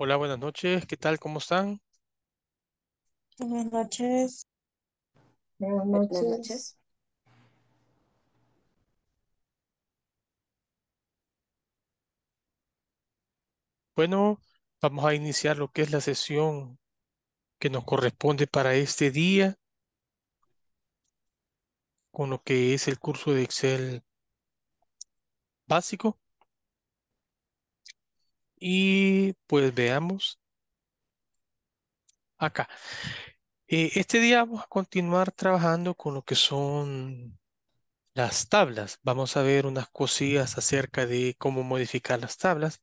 Hola, buenas noches. ¿Qué tal? ¿Cómo están? Buenas noches. Buenas noches. Bueno, vamos a iniciar lo que es la sesión que nos corresponde para este día con lo que es el curso de Excel básico. Y pues veamos acá. Eh, este día vamos a continuar trabajando con lo que son las tablas. Vamos a ver unas cosillas acerca de cómo modificar las tablas.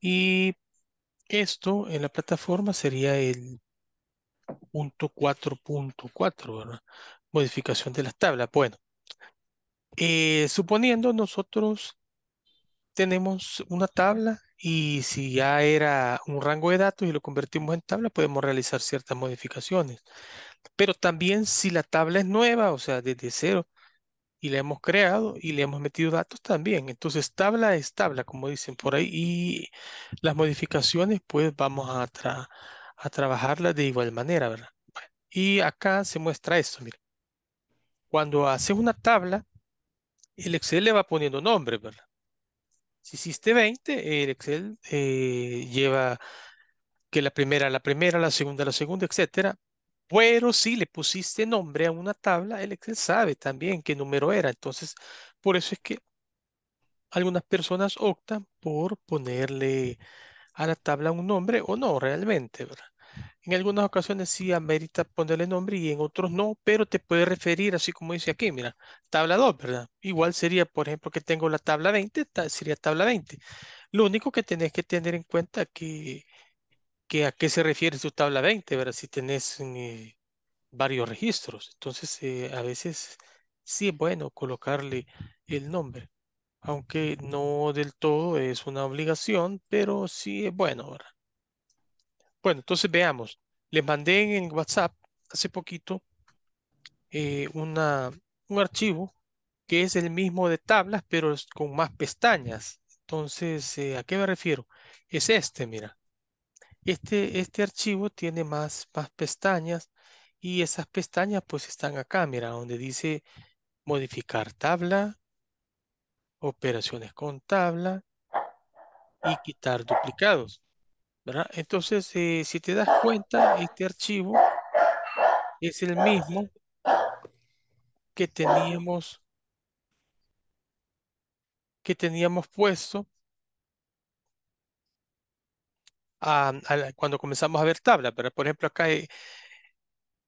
Y esto en la plataforma sería el punto 4.4, ¿verdad? Modificación de las tablas. Bueno, eh, suponiendo nosotros tenemos una tabla y si ya era un rango de datos y lo convertimos en tabla, podemos realizar ciertas modificaciones. Pero también si la tabla es nueva, o sea, desde cero, y la hemos creado y le hemos metido datos también. Entonces, tabla es tabla, como dicen por ahí, y las modificaciones, pues vamos a, a trabajarlas de igual manera, ¿verdad? Y acá se muestra esto, miren. Cuando haces una tabla, el Excel le va poniendo nombre ¿verdad? Si hiciste 20, el Excel eh, lleva que la primera, la primera, la segunda, la segunda, etcétera. Pero si le pusiste nombre a una tabla, el Excel sabe también qué número era. Entonces, por eso es que algunas personas optan por ponerle a la tabla un nombre o no realmente, ¿verdad? En algunas ocasiones sí amerita ponerle nombre y en otros no, pero te puede referir, así como dice aquí, mira, tabla 2, ¿verdad? Igual sería, por ejemplo, que tengo la tabla 20, sería tabla 20. Lo único que tenés que tener en cuenta que, que a qué se refiere su tabla 20, ¿verdad? Si tenés eh, varios registros. Entonces, eh, a veces sí es bueno colocarle el nombre aunque no del todo es una obligación, pero sí es bueno, ¿verdad? Bueno, entonces veamos. Les mandé en WhatsApp hace poquito eh, un archivo que es el mismo de tablas, pero con más pestañas. Entonces, eh, ¿a qué me refiero? Es este, mira. Este, este, archivo tiene más, más pestañas y esas pestañas pues están acá, mira, donde dice modificar tabla, operaciones con tabla y quitar duplicados. Entonces, eh, si te das cuenta, este archivo es el mismo que teníamos que teníamos puesto cuando comenzamos a ver tablas. Pero, por ejemplo, acá, eh,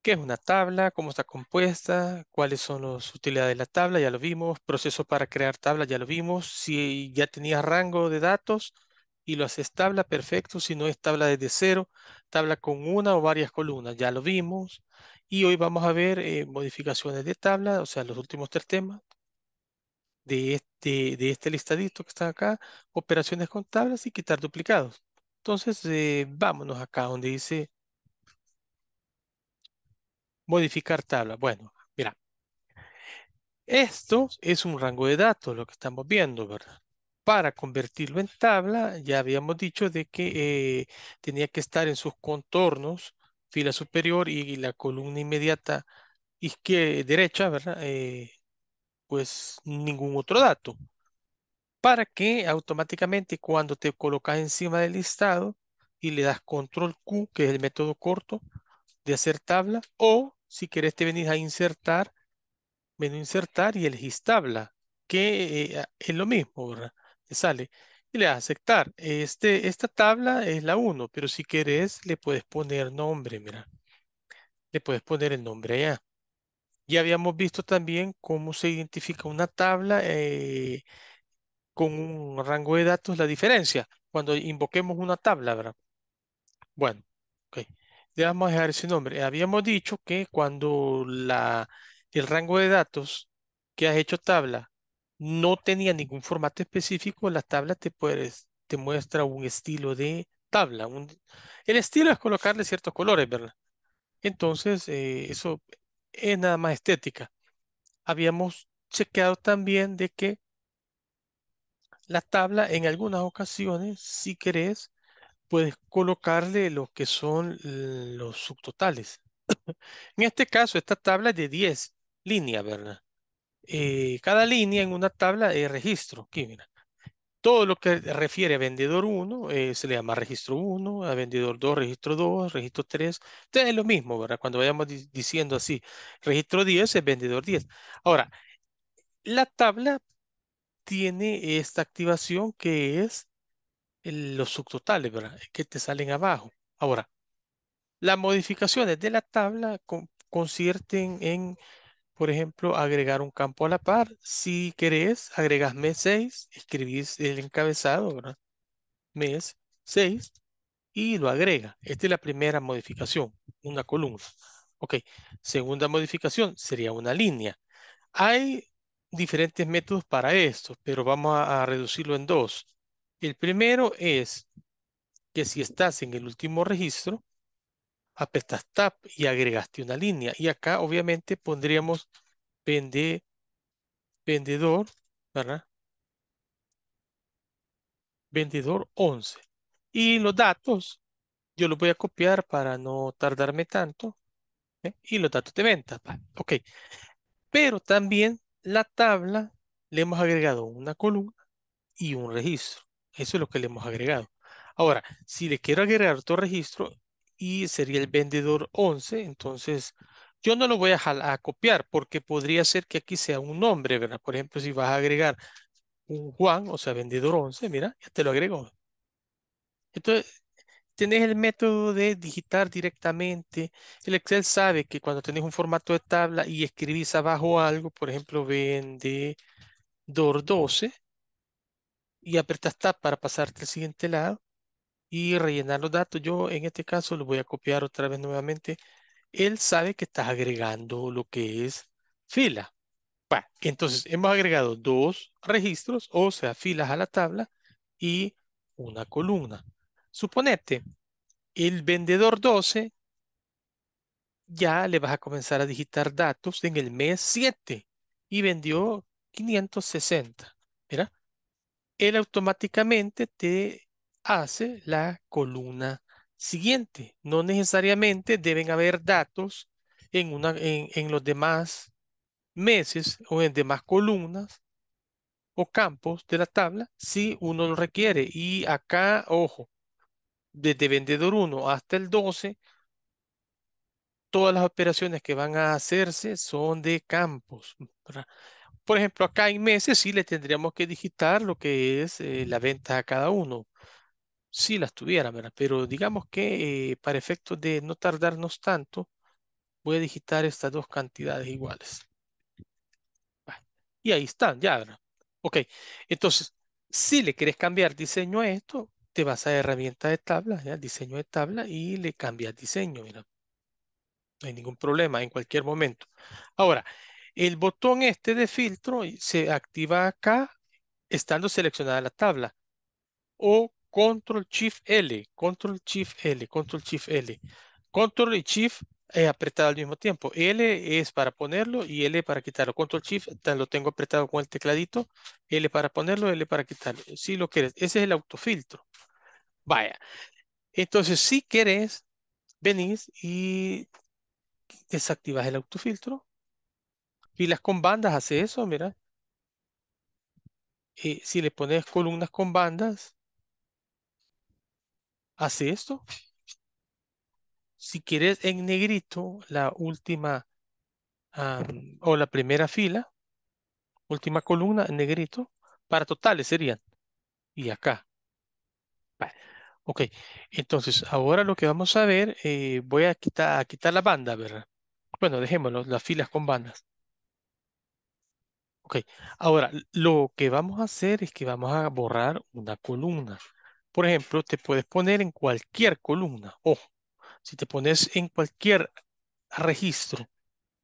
¿qué es una tabla? ¿Cómo está compuesta? ¿Cuáles son las utilidades de la tabla? Ya lo vimos. Proceso para crear tablas, ya lo vimos. Si ya tenía rango de datos, y lo haces tabla perfecto, si no es tabla desde cero, tabla con una o varias columnas, ya lo vimos. Y hoy vamos a ver eh, modificaciones de tabla, o sea, los últimos tres temas de este, de este listadito que están acá, operaciones con tablas y quitar duplicados. Entonces, eh, vámonos acá donde dice modificar tabla. Bueno, mira, esto es un rango de datos, lo que estamos viendo, ¿verdad? para convertirlo en tabla, ya habíamos dicho de que eh, tenía que estar en sus contornos, fila superior y, la columna inmediata izquierda, derecha, ¿verdad? Eh, pues ningún otro dato. Para que automáticamente cuando te colocas encima del listado y le das control Q, que es el método corto de hacer tabla, o si querés te venís a insertar, menú insertar y elegís tabla, que eh, es lo mismo, ¿verdad? sale y le da a aceptar. Este, esta tabla es la 1, pero si querés le puedes poner nombre, mira. Le puedes poner el nombre allá. Ya habíamos visto también cómo se identifica una tabla eh, con un rango de datos, la diferencia, cuando invoquemos una tabla, ¿verdad? Bueno, ok. Le vamos a dejar ese nombre. Habíamos dicho que cuando la, el rango de datos que has hecho tabla no tenía ningún formato específico, la tabla te, puedes, te muestra un estilo de tabla. Un, el estilo es colocarle ciertos colores, ¿verdad? Entonces, eh, eso es nada más estética. Habíamos chequeado también de que la tabla en algunas ocasiones, si querés, puedes colocarle lo que son los subtotales. en este caso, esta tabla es de 10 líneas, ¿verdad? Eh, cada línea en una tabla es registro. mira. Todo lo que refiere a vendedor 1 eh, se le llama registro 1, a vendedor 2, registro 2, registro 3. Entonces es lo mismo, ¿verdad? Cuando vayamos diciendo así, registro 10 es vendedor 10. Ahora, la tabla tiene esta activación que es los subtotales, ¿verdad? Que te salen abajo. Ahora, las modificaciones de la tabla concierten en por ejemplo, agregar un campo a la par. Si querés, agregas mes 6, escribís el encabezado, ¿verdad? Mes 6 y lo agrega. Esta es la primera modificación, una columna. Ok, segunda modificación sería una línea. Hay diferentes métodos para esto, pero vamos a, a reducirlo en dos. El primero es que si estás en el último registro, apretas tab y agregaste una línea. Y acá obviamente pondríamos vendedor, ¿verdad? Vendedor 11. Y los datos, yo los voy a copiar para no tardarme tanto. ¿eh? Y los datos de venta. Ok. Pero también la tabla le hemos agregado una columna y un registro. Eso es lo que le hemos agregado. Ahora, si le quiero agregar otro registro, y sería el vendedor 11. Entonces, yo no lo voy a, copiar porque podría ser que aquí sea un nombre, ¿verdad? Por ejemplo, si vas a agregar un Juan, o sea, vendedor 11, mira, ya te lo agregó. Entonces, tenés el método de digitar directamente. El Excel sabe que cuando tenés un formato de tabla y escribís abajo algo, por ejemplo, vendedor 12, y apretas tab para pasarte al siguiente lado, y rellenar los datos. Yo en este caso lo voy a copiar otra vez nuevamente. Él sabe que estás agregando lo que es fila. Bueno, entonces hemos agregado dos registros, o sea, filas a la tabla y una columna. Suponete, el vendedor 12 ya le vas a comenzar a digitar datos en el mes 7 y vendió 560. Mira, él automáticamente te hace la columna siguiente. No necesariamente deben haber datos en, en, los demás meses o en demás columnas o campos de la tabla si uno lo requiere. Y acá, ojo, desde vendedor 1 hasta el 12, todas las operaciones que van a hacerse son de campos. Por ejemplo, acá en meses sí le tendríamos que digitar lo que es eh, la venta a cada uno si las tuviera, Pero digamos que eh, para efecto de no tardarnos tanto, voy a digitar estas dos cantidades iguales. Y ahí están, ya, ¿verdad? Ok, entonces, si le quieres cambiar diseño a esto, te vas a herramienta de tabla, diseño de tabla, y le cambias diseño, No hay ningún problema en cualquier momento. Ahora, el botón este de filtro se activa acá, estando seleccionada la tabla. O Control Shift L, Control Shift L, Control Shift L. Control y Shift eh, apretado al mismo tiempo. L es para ponerlo y L para quitarlo. Control Shift lo tengo apretado con el tecladito. L para ponerlo, L para quitarlo. Si lo quieres. Ese es el autofiltro. Vaya. Entonces, si querés, venís y desactivas el autofiltro. Filas con bandas hace eso, mira. Eh, si le pones columnas con bandas, hace esto. Si quieres en negrito la última o la primera fila, última columna en negrito, para totales serían. Y acá. Ok, entonces ahora lo que vamos a ver, eh, voy a quitar, a quitar la banda, ¿verdad? Bueno, dejémoslo, las filas con bandas. Ok, ahora lo que vamos a hacer es que vamos a borrar una columna. Por ejemplo, te puedes poner en cualquier columna o si te pones en cualquier registro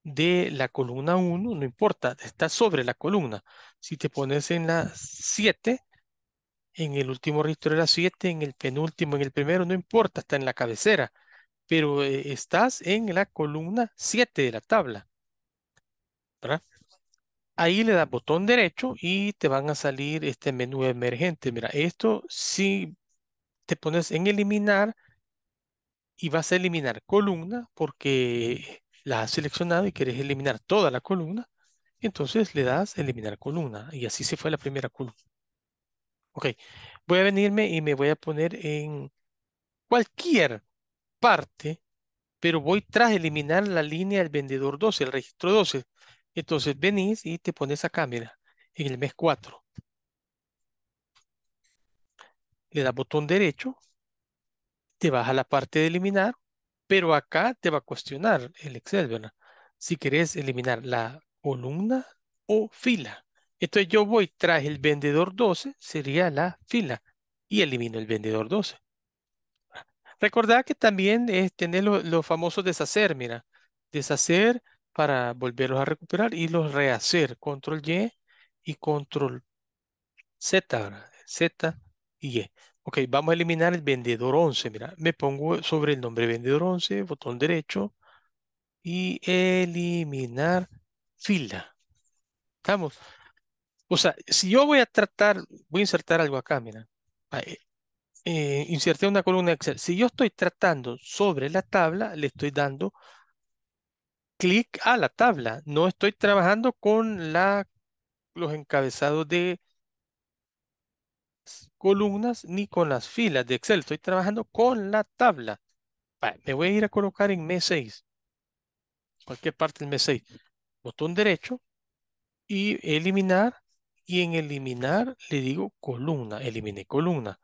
de la columna 1, no importa, está sobre la columna. Si te pones en la 7, en el último registro de la 7, en el penúltimo, en el primero, no importa, está en la cabecera, pero eh, estás en la columna 7 de la tabla. Ahí le das botón derecho y te van a salir este menú emergente. Mira, esto sí te pones en eliminar y vas a eliminar columna porque la has seleccionado y quieres eliminar toda la columna. Entonces le das eliminar columna y así se fue la primera columna. Ok, voy a venirme y me voy a poner en cualquier parte, pero voy tras eliminar la línea del vendedor 12, el registro 12. Entonces venís y te pones acá, cámara en el mes 4 le das botón derecho, te vas a la parte de eliminar, pero acá te va a cuestionar el Excel, ¿verdad? Si querés eliminar la columna o fila. Entonces yo voy tras el vendedor 12, sería la fila, y elimino el vendedor 12. Recordad que también es eh, tener los lo famosos deshacer, mira. Deshacer para volverlos a recuperar y los rehacer. Control Y y control Z, ¿verdad? Z y Ok, vamos a eliminar el vendedor 11. Mira, me pongo sobre el nombre vendedor 11, botón derecho y eliminar fila. ¿Estamos? O sea, si yo voy a tratar, voy a insertar algo acá, mira. Eh, inserté una columna Excel. Si yo estoy tratando sobre la tabla, le estoy dando clic a la tabla. No estoy trabajando con la, los encabezados de columnas ni con las filas de Excel. Estoy trabajando con la tabla. me voy a ir a colocar en mes 6 Cualquier parte del mes 6 Botón derecho y eliminar. Y en eliminar le digo columna. Elimine columna.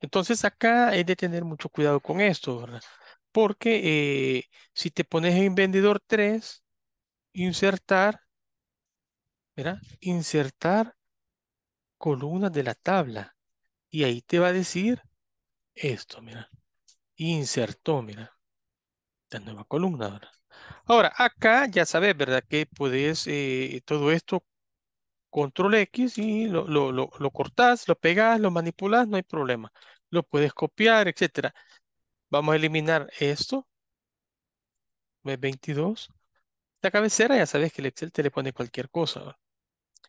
Entonces acá es de tener mucho cuidado con esto. Porque eh, si te pones en vendedor 3, insertar, ¿verdad? Insertar columna de la tabla. Y ahí te va a decir esto, mira. Insertó, mira. La nueva columna ahora. Ahora, acá ya sabes, ¿verdad? Que puedes eh, todo esto control X y lo, lo, lo, cortás, lo pegas, lo manipulas, no hay problema. Lo puedes copiar, etcétera. Vamos a eliminar esto. ve 22 La cabecera, ya sabes que el Excel te le pone cualquier cosa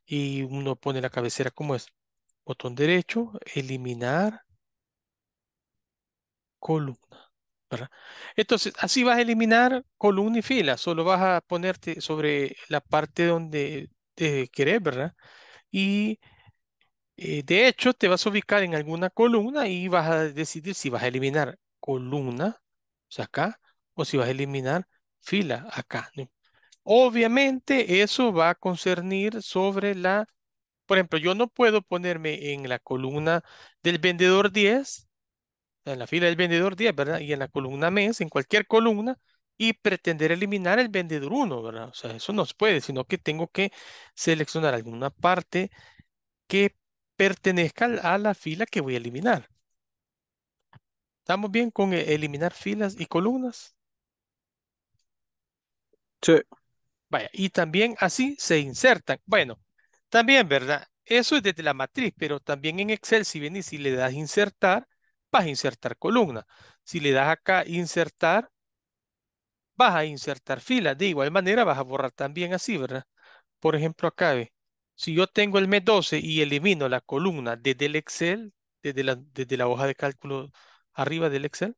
y uno pone la cabecera como es. Botón derecho, eliminar columna. ¿verdad? Entonces, así vas a eliminar columna y fila. Solo vas a ponerte sobre la parte donde te querés, ¿verdad? Y eh, de hecho, te vas a ubicar en alguna columna y vas a decidir si vas a eliminar columna, o sea, acá, o si vas a eliminar fila acá. No, Obviamente eso va a concernir sobre la, por ejemplo, yo no puedo ponerme en la columna del vendedor 10, en la fila del vendedor 10, ¿verdad? Y en la columna mes, en cualquier columna, y pretender eliminar el vendedor 1, ¿verdad? O sea, eso no se puede, sino que tengo que seleccionar alguna parte que pertenezca a la fila que voy a eliminar. ¿Estamos bien con e-, eliminar filas y columnas? Sí. Vaya, y también así se insertan. Bueno, también, ¿verdad? Eso es desde la matriz, pero también en Excel, si ven y si le das insertar, vas a insertar columna. Si le das acá insertar, vas a insertar fila. De igual manera vas a borrar también así, ¿verdad? Por ejemplo, acá Si yo tengo el mes 12 y elimino la columna desde el Excel, desde la hoja de cálculo arriba del Excel,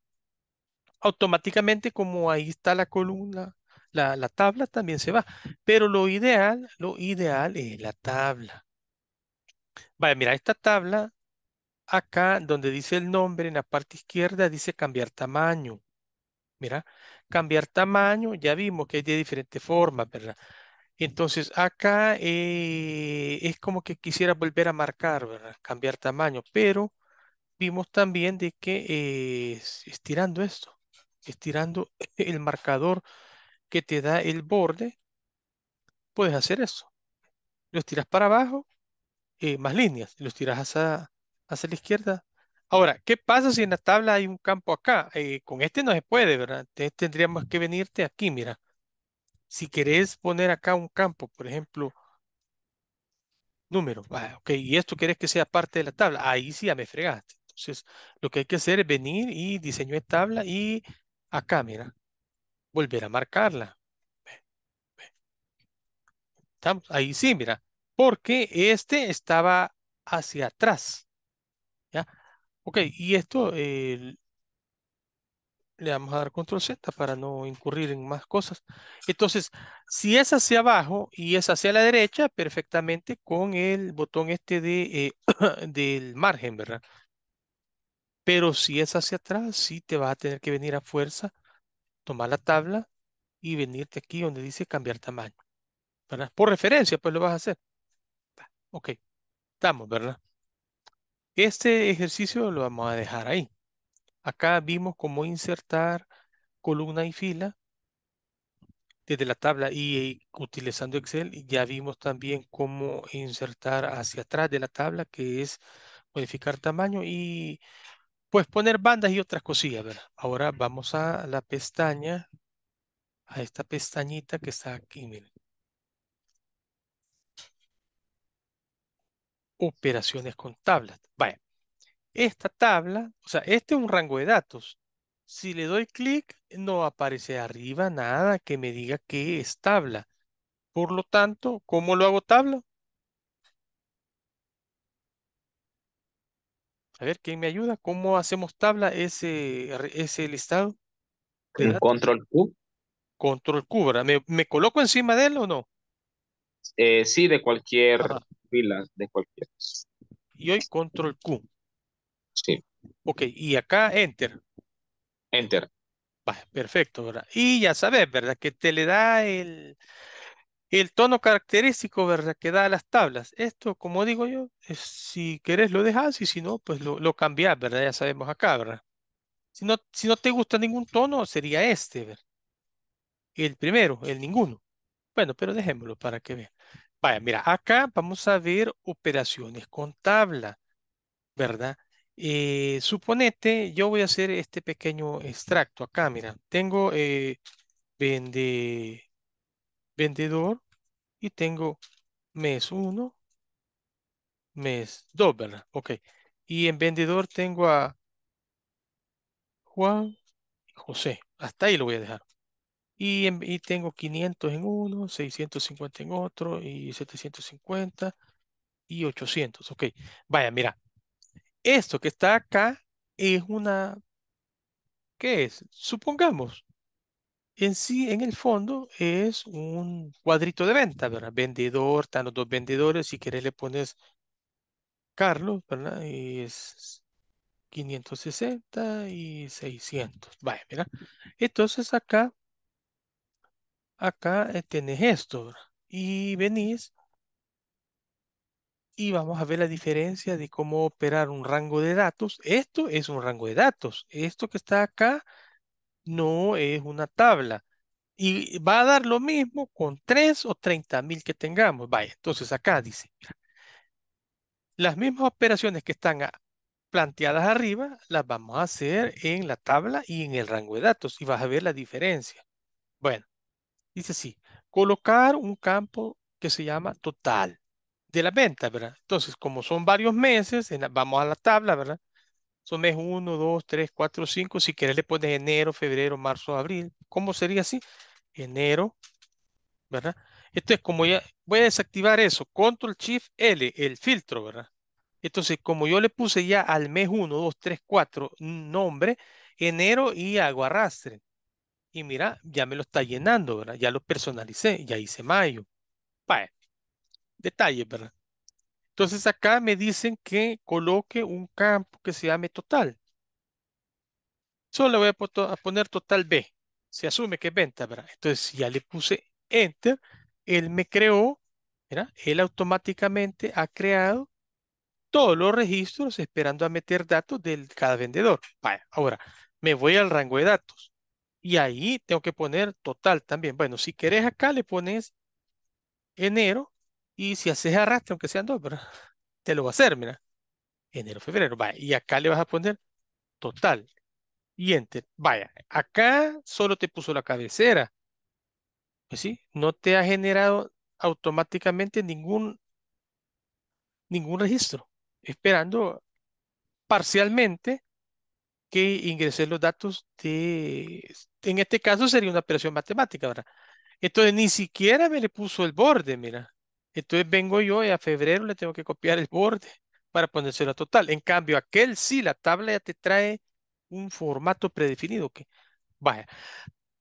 automáticamente como ahí está la columna la, tabla también se va. Pero lo ideal, lo ideal es la tabla. Vaya, mira, esta tabla, acá donde dice el nombre, en la parte izquierda dice cambiar tamaño. Mira, cambiar tamaño, ya vimos que es de diferentes formas, ¿verdad? Entonces, acá eh, es como que quisiera volver a marcar, ¿verdad? Cambiar tamaño, pero vimos también de que eh, estirando esto, estirando el marcador que te da el borde, puedes hacer eso. Los tiras para abajo, eh, más líneas, los tiras hacia, la izquierda. Ahora, ¿qué pasa si en la tabla hay un campo acá? Eh, con este no se puede, ¿verdad? Entonces tendríamos que venirte aquí, mira. Si querés poner acá un campo, por ejemplo, número, ok, y esto querés que sea parte de la tabla, ahí sí ya me fregaste. Entonces, lo que hay que hacer es venir y diseño de tabla y acá, mira, volver a marcarla. ahí sí, mira, porque este estaba hacia atrás. ¿Ya? Ok, y esto le vamos a dar control Z para no incurrir en más cosas. Entonces, si es hacia abajo y es hacia la derecha, perfectamente con el botón este de, eh, del margen, ¿verdad? Pero si es hacia atrás, sí te vas a tener que venir a fuerza tomar la tabla y venirte aquí donde dice cambiar tamaño. ¿Verdad? Por referencia, pues lo vas a hacer. Ok, estamos, ¿verdad? Este ejercicio lo vamos a dejar ahí. Acá vimos cómo insertar columna y fila desde la tabla y utilizando Excel ya vimos también cómo insertar hacia atrás de la tabla que es modificar tamaño y Puedes poner bandas y otras cosillas, ¿verdad? Ahora vamos a la pestaña, a esta pestañita que está aquí, miren. Operaciones con tablas. Vaya, esta tabla, o sea, este es un rango de datos. Si le doy clic, no aparece arriba nada que me diga que es tabla. Por lo tanto, ¿cómo lo hago tabla? A ver, ¿quién me ayuda? ¿Cómo hacemos tabla ese, ese listado? control Q. Control Q, ¿verdad? ¿Me, coloco encima de él o no? Eh, sí, de cualquier fila, de cualquier. Y hoy control Q. Sí. Ok, y acá enter. Enter. perfecto, ¿verdad? Y ya sabes, ¿verdad? Que te le da el, el tono característico, ¿verdad? Que da las tablas. Esto, como digo yo, si querés lo dejas y si no, pues lo, cambias, cambiás, ¿verdad? Ya sabemos acá, ¿verdad? Si no, si no te gusta ningún tono, sería este, ¿verdad? El primero, el ninguno. Bueno, pero dejémoslo para que vean. Vaya, mira, acá vamos a ver operaciones con tabla, ¿verdad? Eh, suponete, yo voy a hacer este pequeño extracto acá, mira. Tengo, eh, vende, vendedor y tengo mes 1, mes 2, ¿verdad? Ok. Y en vendedor tengo a Juan José. Hasta ahí lo voy a dejar. Y, tengo 500 en uno, 650 en otro y 750 y 800. Ok. Vaya, mira. Esto que está acá es una... ¿Qué es? Supongamos, en sí, en el fondo, es un cuadrito de venta, ¿verdad? Vendedor, están los dos vendedores, si quieres le pones Carlos, ¿verdad? Y es 560 y 600. vaya, Entonces acá, acá eh, tenés esto, ¿verdad? Y venís y vamos a ver la diferencia de cómo operar un rango de datos. Esto es un rango de datos. Esto que está acá no es una tabla. Y va a dar lo mismo con 3 o 30 mil que tengamos. Vaya, entonces acá dice, las mismas operaciones que están planteadas arriba, las vamos a hacer en la tabla y en el rango de datos y vas a ver la diferencia. Bueno, dice así, colocar un campo que se llama total de la venta, ¿verdad? Entonces, como son varios meses, vamos a la tabla, ¿verdad? mes 1, 2, 3, 4, 5. Si querés le pones enero, febrero, marzo, abril. ¿Cómo sería así? Enero, ¿verdad? Entonces, como ya voy a desactivar eso, Control Shift L, el filtro, ¿verdad? Entonces, como yo le puse ya al mes 1, 2, 3, 4 nombre, enero y hago arrastre. Y mira, ya me lo está llenando, ¿verdad? Ya lo personalicé, ya hice mayo. Vaya, detalles, ¿verdad? Entonces acá me dicen que coloque un campo que se llame total. Solo le voy a, poner total B. Se asume que es venta, ¿verdad? Entonces si ya le puse enter, él me creó, ¿verdad? Él automáticamente ha creado todos los registros esperando a meter datos de cada vendedor. ahora me voy al rango de datos y ahí tengo que poner total también. Bueno, si querés acá le pones enero y si haces arrastre, aunque sean dos, te lo va a hacer, mira. Enero, febrero, vaya. Y acá le vas a poner total. Y enter. Vaya, acá solo te puso la cabecera. Pues sí, no te ha generado automáticamente ningún, ningún registro. Esperando parcialmente que ingreses los datos de, en este caso sería una operación matemática, ¿verdad? Entonces ni siquiera me le puso el borde, mira. Entonces vengo yo y a febrero le tengo que copiar el borde para ponerse la total. En cambio, aquel sí, la tabla ya te trae un formato predefinido. que Vaya.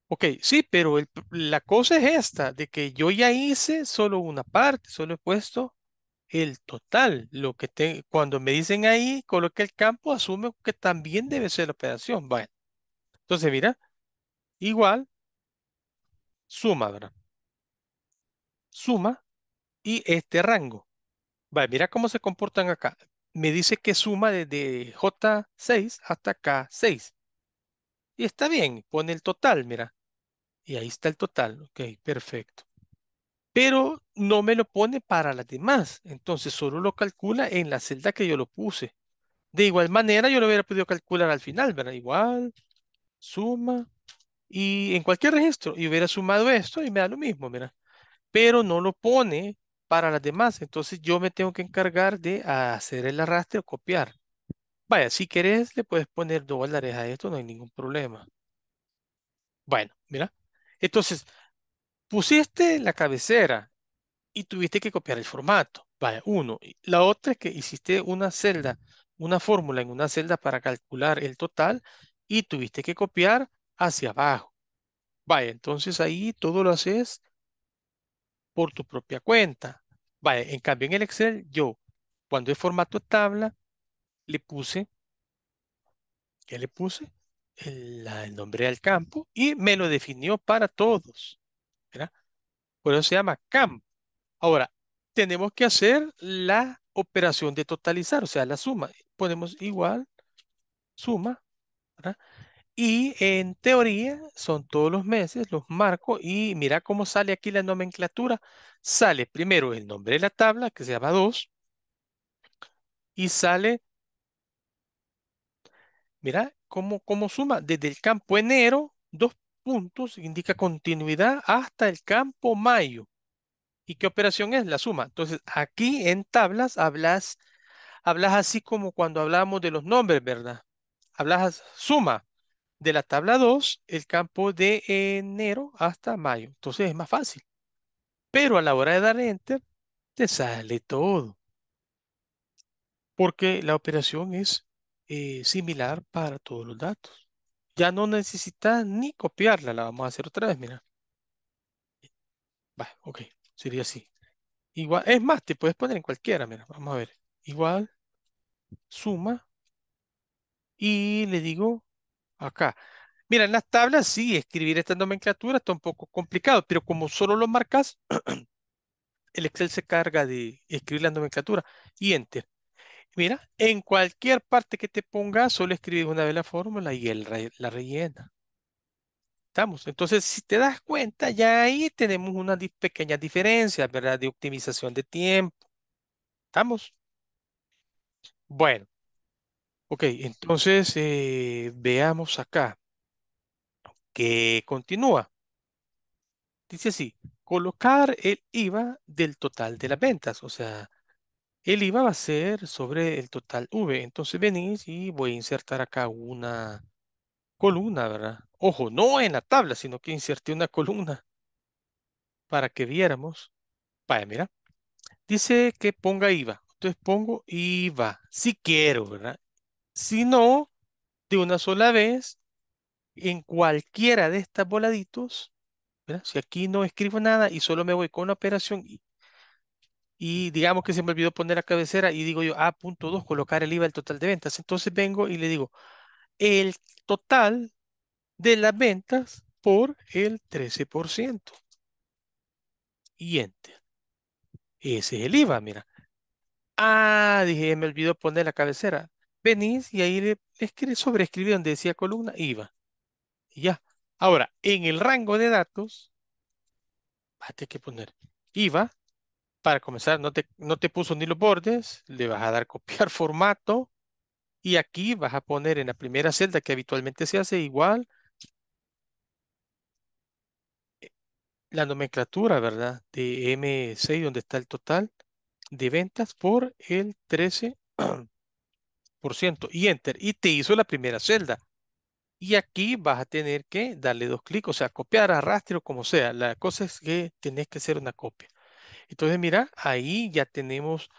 Ok, sí, pero la cosa es esta, de que yo ya hice solo una parte, solo he puesto el total. Lo que cuando me dicen ahí, coloque el campo, asume que también debe ser la operación. Vaya. Entonces, mira, igual, suma, ¿verdad? Suma, y este rango. Vale, mira cómo se comportan acá. Me dice que suma desde J6 hasta K6. Y está bien, pone el total, mira. Y ahí está el total. Ok, perfecto. Pero no me lo pone para las demás. Entonces solo lo calcula en la celda que yo lo puse. De igual manera yo lo hubiera podido calcular al final, ¿verdad? Igual, suma. Y en cualquier registro. Y hubiera sumado esto y me da lo mismo, mira. Pero no lo pone para las demás. Entonces yo me tengo que encargar de hacer el arrastre o copiar. Vaya, si querés, le puedes poner dólares a esto, no hay ningún problema. Bueno, mira. Entonces, pusiste la cabecera y tuviste que copiar el formato. Vaya, uno. La otra es que hiciste una celda, una fórmula en una celda para calcular el total y tuviste que copiar hacia abajo. Vaya, entonces ahí todo lo haces por tu propia cuenta. Vale, en cambio en el Excel, yo, cuando es formato tabla, le puse, ¿qué le puse? El, nombre del campo y me lo definió para todos. ¿verdad? Por se llama campo. Ahora, tenemos que hacer la operación de totalizar, o sea, la suma. Ponemos igual, suma, ¿verdad? Y en teoría son todos los meses, los marco y mira cómo sale aquí la nomenclatura. Sale primero el nombre de la tabla que se llama 2 y sale, mira cómo, cómo suma desde el campo enero, dos puntos, indica continuidad hasta el campo mayo. ¿Y qué operación es? La suma. Entonces aquí en tablas hablas, hablas así como cuando hablamos de los nombres, ¿verdad? Hablas suma de la tabla 2 el campo de enero hasta mayo. Entonces es más fácil. Pero a la hora de dar enter, te sale todo. Porque la operación es eh, similar para todos los datos. Ya no necesitas ni copiarla, la vamos a hacer otra vez, mira. Va, ok, sería así. Igual, es más, te puedes poner en cualquiera, mira, vamos a ver. Igual, suma, y le digo Acá. Mira, en las tablas sí, escribir esta nomenclatura está un poco complicado, pero como solo lo marcas, el Excel se carga de escribir la nomenclatura y Enter. Mira, en cualquier parte que te pongas, solo escribes una vez la fórmula y él la rellena. ¿Estamos? Entonces, si te das cuenta, ya ahí tenemos unas pequeñas diferencias, ¿verdad? De optimización de tiempo. ¿Estamos? Bueno, Ok, entonces eh, veamos acá que continúa. Dice así, colocar el IVA del total de las ventas, o sea, el IVA va a ser sobre el total V. Entonces venís y voy a insertar acá una columna, ¿verdad? Ojo, no en la tabla, sino que inserté una columna para que viéramos. Vaya, mira. Dice que ponga IVA. Entonces pongo IVA, si quiero, ¿verdad? sino de una sola vez en cualquiera de estas voladitos. Si aquí no escribo nada y solo me voy con la operación y, digamos que se me olvidó poner la cabecera y digo yo ah, punto dos colocar el IVA el total de ventas. Entonces vengo y le digo el total de las ventas por el 13%. Y enter. Ese es el IVA, mira. Ah, dije, me olvidó poner la cabecera venís y ahí le sobreescribí donde decía columna, IVA. Y ya. Ahora, en el rango de datos, vas a tener que poner IVA. Para comenzar, no te, no te puso ni los bordes, le vas a dar copiar formato. Y aquí vas a poner en la primera celda que habitualmente se hace igual eh, la nomenclatura, ¿verdad? De M6, donde está el total de ventas por el 13 y enter y te hizo la primera celda. Y aquí vas a tener que darle dos clics, o sea, copiar, arrastre o como sea. La cosa es que tenés que hacer una copia. Entonces, mira, ahí ya tenemos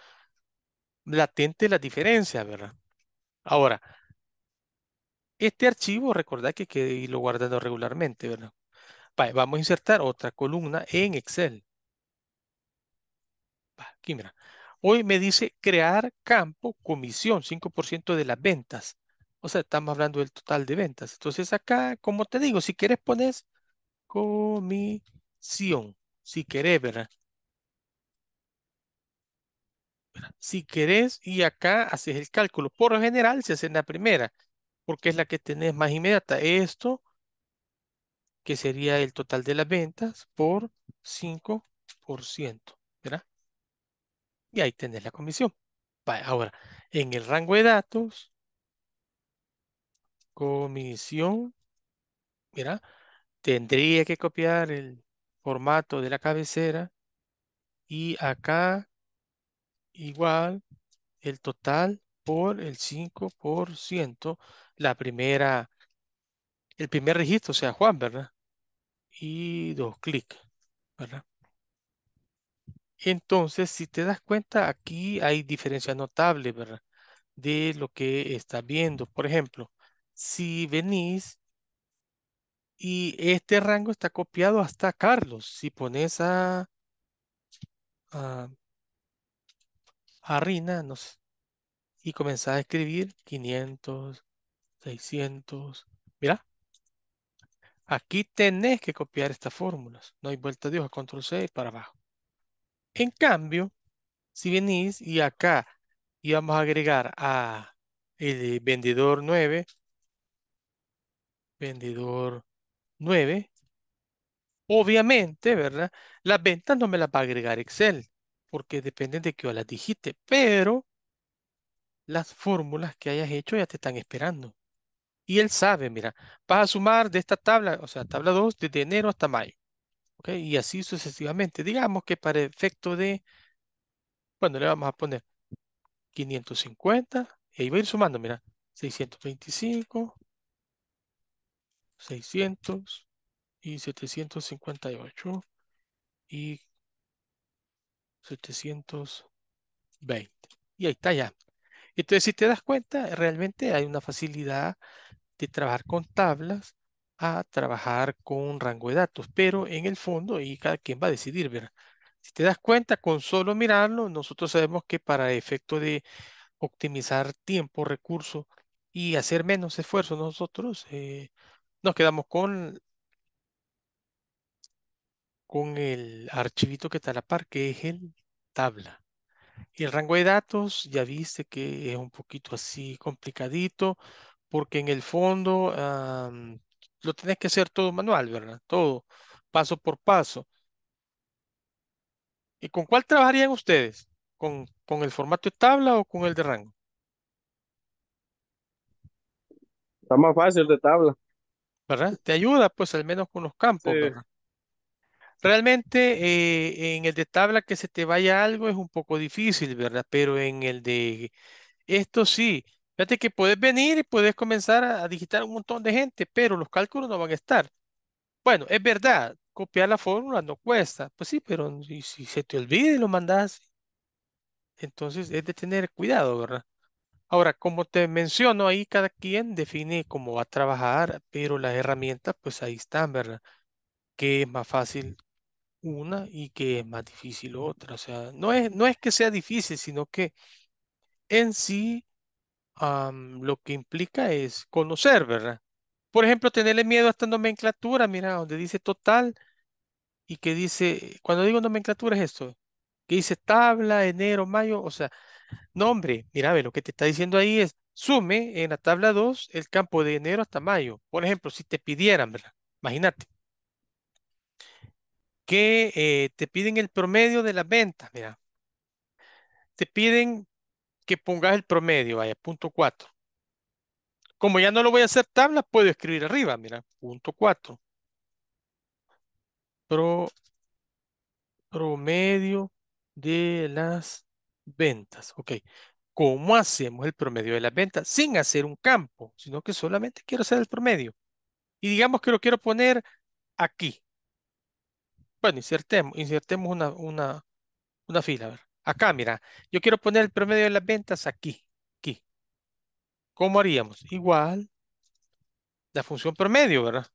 latente la diferencia, ¿verdad? Ahora, este archivo, recordad que lo lo guardando regularmente, ¿verdad? vamos a insertar otra columna en Excel. aquí, mira. Hoy me dice crear campo, comisión, 5% de las ventas. O sea, estamos hablando del total de ventas. Entonces acá, como te digo, si quieres pones comisión. Si querés, ¿verdad? Si querés, y acá haces el cálculo. Por lo general se hace en la primera, porque es la que tenés más inmediata. Esto, que sería el total de las ventas, por 5% y ahí tenés la comisión. ahora, en el rango de datos, comisión, mira, tendría que copiar el formato de la cabecera y acá igual el total por el 5%, la primera, el primer registro, o sea, Juan, ¿verdad? Y dos clics, ¿verdad? Entonces, si te das cuenta, aquí hay diferencia notable, ¿verdad? De lo que estás viendo. Por ejemplo, si venís y este rango está copiado hasta Carlos. Si pones a, a, Rina y comenzás a escribir 500, 600, mira. Aquí tenés que copiar estas fórmulas. No hay vuelta de hoja, control C para abajo. En cambio, si venís y acá íbamos a agregar a el vendedor 9, vendedor 9, obviamente, ¿verdad? Las ventas no me las va a agregar Excel, porque depende de qué os las dijiste, pero las fórmulas que hayas hecho ya te están esperando. Y él sabe, mira, vas a sumar de esta tabla, o sea, tabla 2, desde enero hasta mayo. Y así sucesivamente. Digamos que para efecto de, bueno, le vamos a poner 550, y ahí va a ir sumando, mira, 625, 600 y 758 y 720. Y ahí está ya. Entonces, si te das cuenta, realmente hay una facilidad de trabajar con tablas a trabajar con un rango de datos, pero en el fondo, y cada quien va a decidir, ver Si te das cuenta, con solo mirarlo, nosotros sabemos que para efecto de optimizar tiempo, recursos y hacer menos esfuerzo nosotros, eh, nos quedamos con, con el archivito que está a la par, que es el tabla. Y el rango de datos, ya viste que es un poquito así complicadito, porque en el fondo lo tenés que hacer todo manual, ¿verdad? Todo, paso por paso. ¿Y con cuál trabajarían ustedes? ¿Con, con el formato de tabla o con el de rango? Está más fácil de tabla. ¿Verdad? Te ayuda, pues, al menos con los campos, ¿verdad? Realmente eh, en el de tabla que se te vaya algo es un poco difícil, ¿verdad? Pero en el de esto sí, Fíjate que puedes venir y puedes comenzar a, digitar un montón de gente, pero los cálculos no van a estar. Bueno, es verdad, copiar la fórmula no cuesta. Pues sí, pero si, se te olvida y lo mandas, entonces es de tener cuidado, ¿verdad? Ahora, como te menciono, ahí cada quien define cómo va a trabajar, pero las herramientas, pues ahí están, ¿verdad? Que es más fácil una y que es más difícil otra. O sea, no es, no es que sea difícil, sino que en sí lo que implica es conocer, ¿verdad? Por ejemplo, tenerle miedo a esta nomenclatura, mira, donde dice total y que dice, cuando digo nomenclatura es esto, que dice tabla, enero, mayo, o sea, nombre, mira, ve, lo que te está diciendo ahí es, sume en la tabla 2 el campo de enero hasta mayo. Por ejemplo, si te pidieran, ¿verdad? Imagínate que eh, te piden el promedio de las ventas, mira. Te piden que pongas el promedio, vaya, punto 4. Como ya no lo voy a hacer tabla, puedo escribir arriba, mira, punto 4. promedio de las ventas. Ok, ¿cómo hacemos el promedio de las ventas? Sin hacer un campo, sino que solamente quiero hacer el promedio. Y digamos que lo quiero poner aquí. Bueno, insertemos, insertemos una, una fila, Acá, mira, yo quiero poner el promedio de las ventas aquí, aquí. ¿Cómo haríamos? Igual, la función promedio, ¿verdad?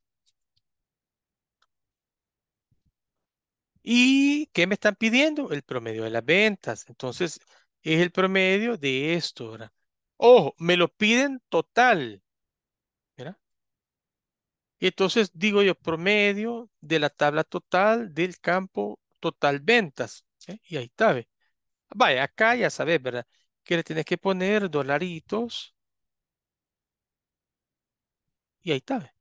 ¿Y qué me están pidiendo? El promedio de las ventas. Entonces, es el promedio de esto, ¿verdad? Ojo, me lo piden total. ¿verdad? Y entonces digo yo promedio de la tabla total del campo total ventas. Y ahí está, Vaya, acá ya sabes, ¿verdad? Que le tienes que poner dolaritos y ahí está.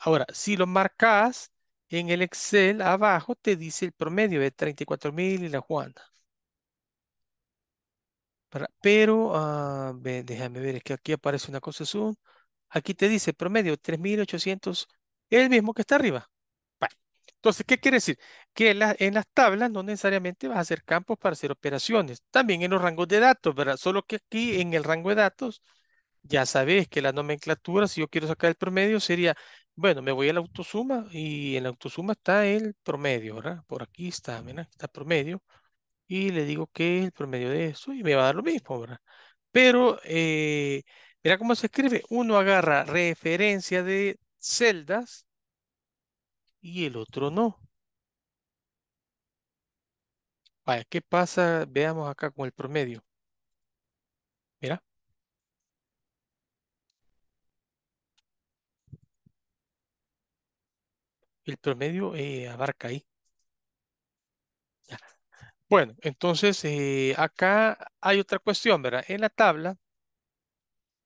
ahora, si lo marcas en el Excel abajo, te dice el promedio de 34 mil y la Juana. Pero, ah, déjame ver, es que aquí aparece una cosa Zoom. Aquí te dice promedio 3.800, el mismo que está arriba. Entonces, ¿qué quiere decir? Que en, las tablas no necesariamente vas a hacer campos para hacer operaciones. También en los rangos de datos, ¿verdad? Solo que aquí en el rango de datos, ya sabes que la nomenclatura, si yo quiero sacar el promedio, sería, bueno, me voy a la autosuma y en la autosuma está el promedio, ¿verdad? Por aquí está, ¿verdad? Está promedio. Y le digo que es el promedio de eso y me va a dar lo mismo, ¿verdad? Pero, eh, mira cómo se escribe. Uno agarra referencia de celdas y el otro no. Vaya, ¿qué pasa? Veamos acá con el promedio. Mira. El promedio eh, abarca ahí. Bueno, entonces eh, acá hay otra cuestión, ¿verdad? En la tabla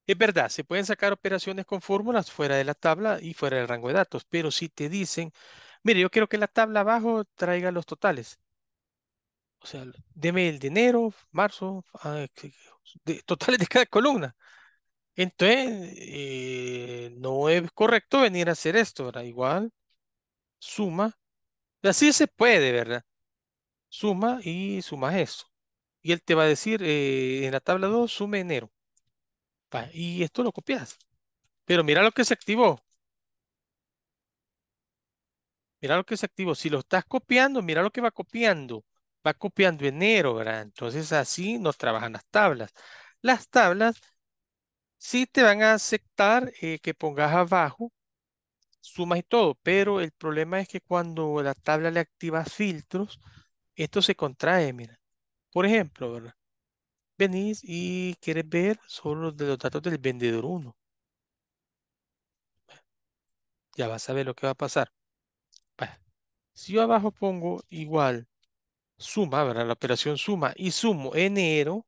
es verdad, se pueden sacar operaciones con fórmulas fuera de la tabla y fuera del rango de datos, pero si te dicen, mire, yo quiero que la tabla abajo traiga los totales. O sea, deme el ah, eh, de enero, marzo, totales de cada columna. Entonces, eh, no es correcto venir a hacer esto, ¿verdad? Igual, suma. Así se puede, ¿verdad? Suma y suma eso. Y él te va a decir, eh, en la tabla 2, sume enero y esto lo copias. Pero mira lo que se activó. Mira lo que se activó. Si lo estás copiando, mira lo que va copiando. Va copiando enero, ¿verdad? Entonces así nos trabajan las tablas. Las tablas sí te van a aceptar eh, que pongas abajo sumas y todo, pero el problema es que cuando la tabla le activas filtros, esto se contrae, mira. Por ejemplo, ¿verdad? venís y quieres ver solo los, de los datos del vendedor 1. Ya vas a ver lo que va a pasar. Si yo abajo pongo igual suma, ¿verdad? La operación suma y sumo enero.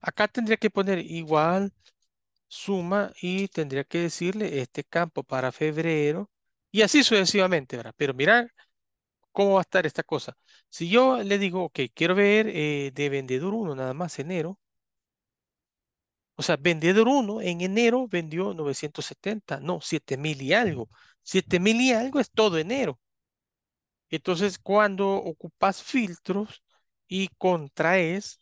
Acá tendría que poner igual suma y tendría que decirle este campo para febrero y así sucesivamente, ¿verdad? Pero mirar ¿Cómo va a estar esta cosa? Si yo le digo, que quiero ver eh, de vendedor 1 nada más enero. O sea, vendedor 1 en enero vendió 970, no, 7000 y algo. 7000 y algo es todo enero. Entonces, cuando ocupas filtros y contraes,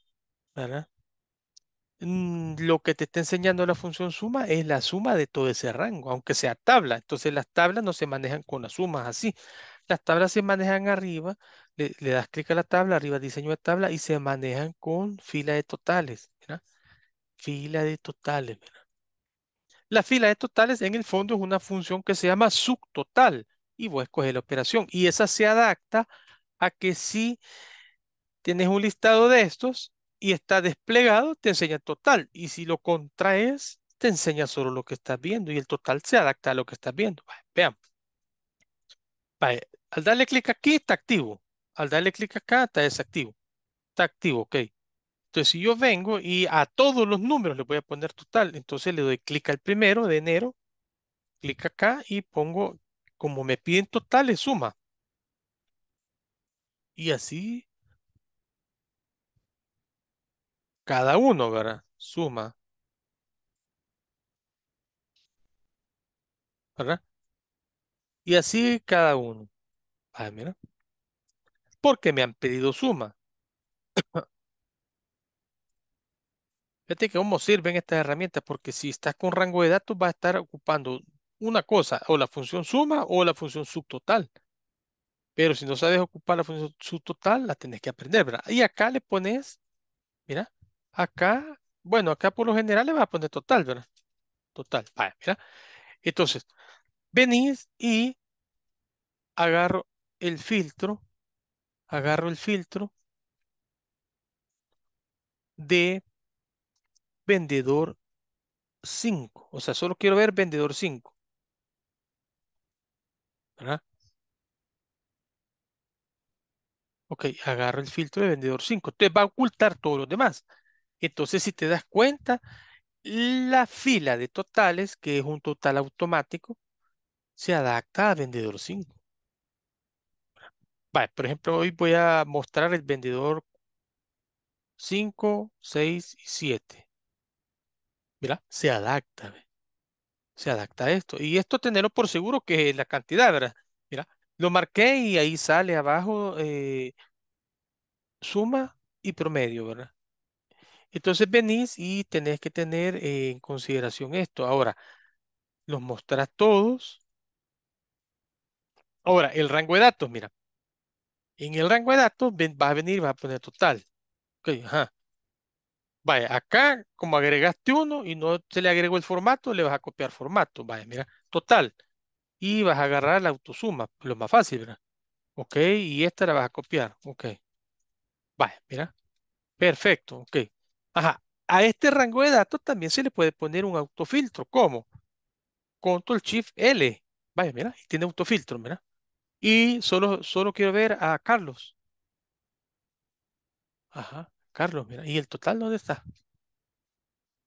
mm, lo que te está enseñando la función suma es la suma de todo ese rango, aunque sea tabla. Entonces las tablas no se manejan con las sumas así. Las tablas se manejan arriba, le, das clic a la tabla, arriba diseño de tabla y se manejan con fila de totales, Fila de totales, La fila de totales en el fondo es una función que se llama subtotal y vos escoges la operación y esa se adapta a que si tienes un listado de estos y está desplegado, te enseña el total y si lo contraes, te enseña solo lo que estás viendo y el total se adapta a lo que estás viendo. veamos. Al darle clic aquí está activo. Al darle clic acá está desactivo. Está activo, ok. Entonces, si yo vengo y a todos los números le voy a poner total, entonces le doy clic al primero de enero, clic acá y pongo, como me piden totales, suma. Y así, cada uno, ¿verdad? Suma. ¿Verdad? Y así cada uno. Ah, mira. Porque me han pedido suma. Fíjate que cómo sirven estas herramientas, porque si estás con rango de datos, va a estar ocupando una cosa, o la función suma o la función subtotal. Pero si no sabes ocupar la función subtotal, la tenés que aprender, ¿verdad? Y acá le pones, mira, acá, bueno, acá por lo general le va a poner total, ¿verdad? Total, vaya, mira. Entonces, venís y agarro el filtro, agarro el filtro de vendedor 5. O sea, solo quiero ver vendedor 5. ¿Verdad? Ok, agarro el filtro de vendedor 5. Entonces va a ocultar todos los demás. Entonces, si te das cuenta, la fila de totales, que es un total automático, se adapta a vendedor 5 por ejemplo, hoy voy a mostrar el vendedor 5, 6 y 7. Mira, se adapta. Se adapta a esto. Y esto tenerlo por seguro que es la cantidad, ¿verdad? Mira, lo marqué y ahí sale abajo eh, suma y promedio, ¿verdad? Entonces venís y tenés que tener en consideración esto. Ahora, los mostrás todos. Ahora, el rango de datos, mira. En el rango de datos vas a venir y vas a poner total. Ok, ajá. Vaya, acá como agregaste uno y no se le agregó el formato, le vas a copiar formato. Vaya, mira, total. Y vas a agarrar la autosuma, lo más fácil, ¿verdad? Ok, y esta la vas a copiar. Ok. Vaya, mira. Perfecto, ok. Ajá. A este rango de datos también se le puede poner un autofiltro. ¿Cómo? Control Shift L. Vaya, mira, tiene autofiltro, mira. Y solo, solo quiero ver a Carlos. Ajá, Carlos, mira. ¿Y el total dónde está?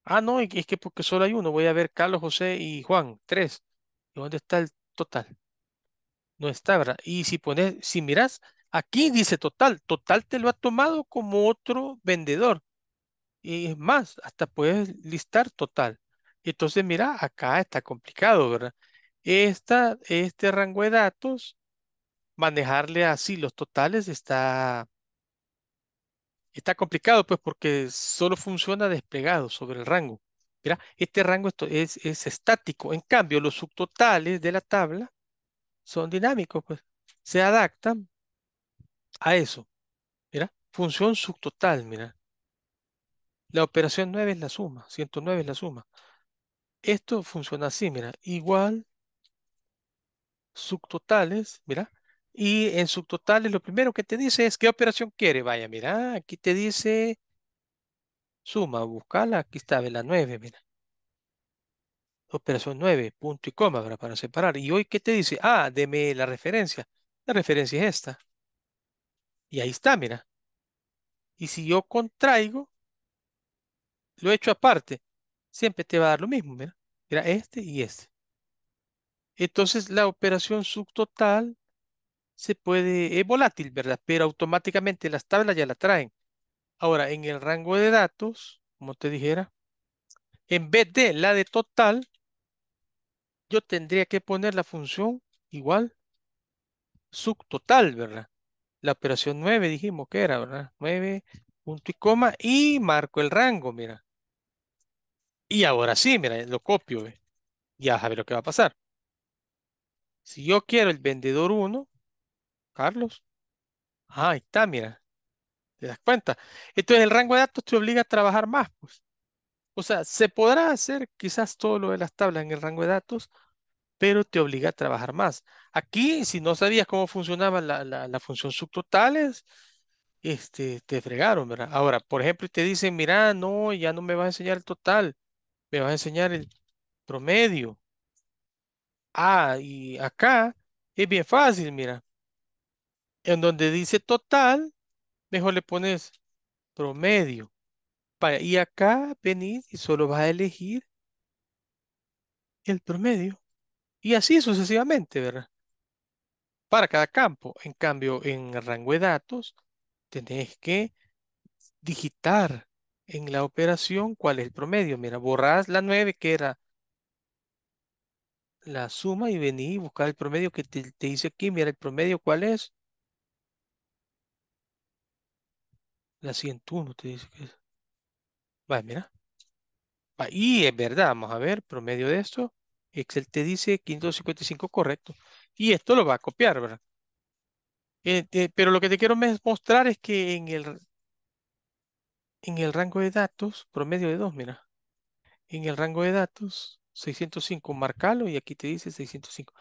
Ah, no, es que porque solo hay uno. Voy a ver Carlos, José y Juan, tres. dónde está el total? No está, ¿verdad? Y si pones, si miras, aquí dice total. Total te lo ha tomado como otro vendedor. Y es más, hasta puedes listar total. entonces, mira, acá está complicado, ¿verdad? Esta, este rango de datos manejarle así los totales está, está complicado, pues porque solo funciona desplegado sobre el rango. Mira, este rango esto es, es estático. En cambio, los subtotales de la tabla son dinámicos, pues se adaptan a eso. Mira, función subtotal, mira. La operación 9 es la suma, 109 es la suma. Esto funciona así, mira, igual subtotales, mira, y en subtotales lo primero que te dice es qué operación quiere. Vaya, mira, aquí te dice suma, buscala, aquí está la 9, mira. Operación 9, punto y coma para separar. Y hoy, ¿qué te dice? Ah, deme la referencia. La referencia es esta. Y ahí está, mira. Y si yo contraigo, lo he hecho aparte, siempre te va a dar lo mismo, mira. Mira este y este. Entonces, la operación subtotal se puede, es volátil, ¿verdad? Pero automáticamente las tablas ya la traen. Ahora, en el rango de datos, como te dijera, en vez de la de total, yo tendría que poner la función igual subtotal, ¿verdad? La operación 9 dijimos que era, ¿verdad? 9, punto y coma, y marco el rango, mira. Y ahora sí, mira, lo copio, Ya ver lo que va a pasar. Si yo quiero el vendedor 1, Carlos. Ah, ahí está, mira. ¿Te das cuenta? Entonces el rango de datos te obliga a trabajar más, pues. O sea, se podrá hacer quizás todo lo de las tablas en el rango de datos, pero te obliga a trabajar más. Aquí, si no sabías cómo funcionaba la, función subtotales, este, te fregaron, ¿verdad? Ahora, por ejemplo, te dicen, mira, no, ya no me vas a enseñar el total, me vas a enseñar el promedio. Ah, y acá es bien fácil, mira. En donde dice total, mejor le pones promedio. Y acá venís y solo va a elegir el promedio. Y así sucesivamente, ¿verdad? Para cada campo. En cambio, en rango de datos, tenés que digitar en la operación cuál es el promedio. Mira, borrás la 9 que era la suma y vení y buscar el promedio que te, te dice aquí. Mira, el promedio cuál es. La 101 te dice que es. Va, mira. y es verdad, vamos a ver, promedio de esto. Excel te dice 555 correcto. Y esto lo va a copiar, ¿verdad? Eh, pero lo que te quiero mostrar es que en el, en el rango de datos, promedio de dos, mira. En el rango de datos, 605, marcalo y aquí te dice 605.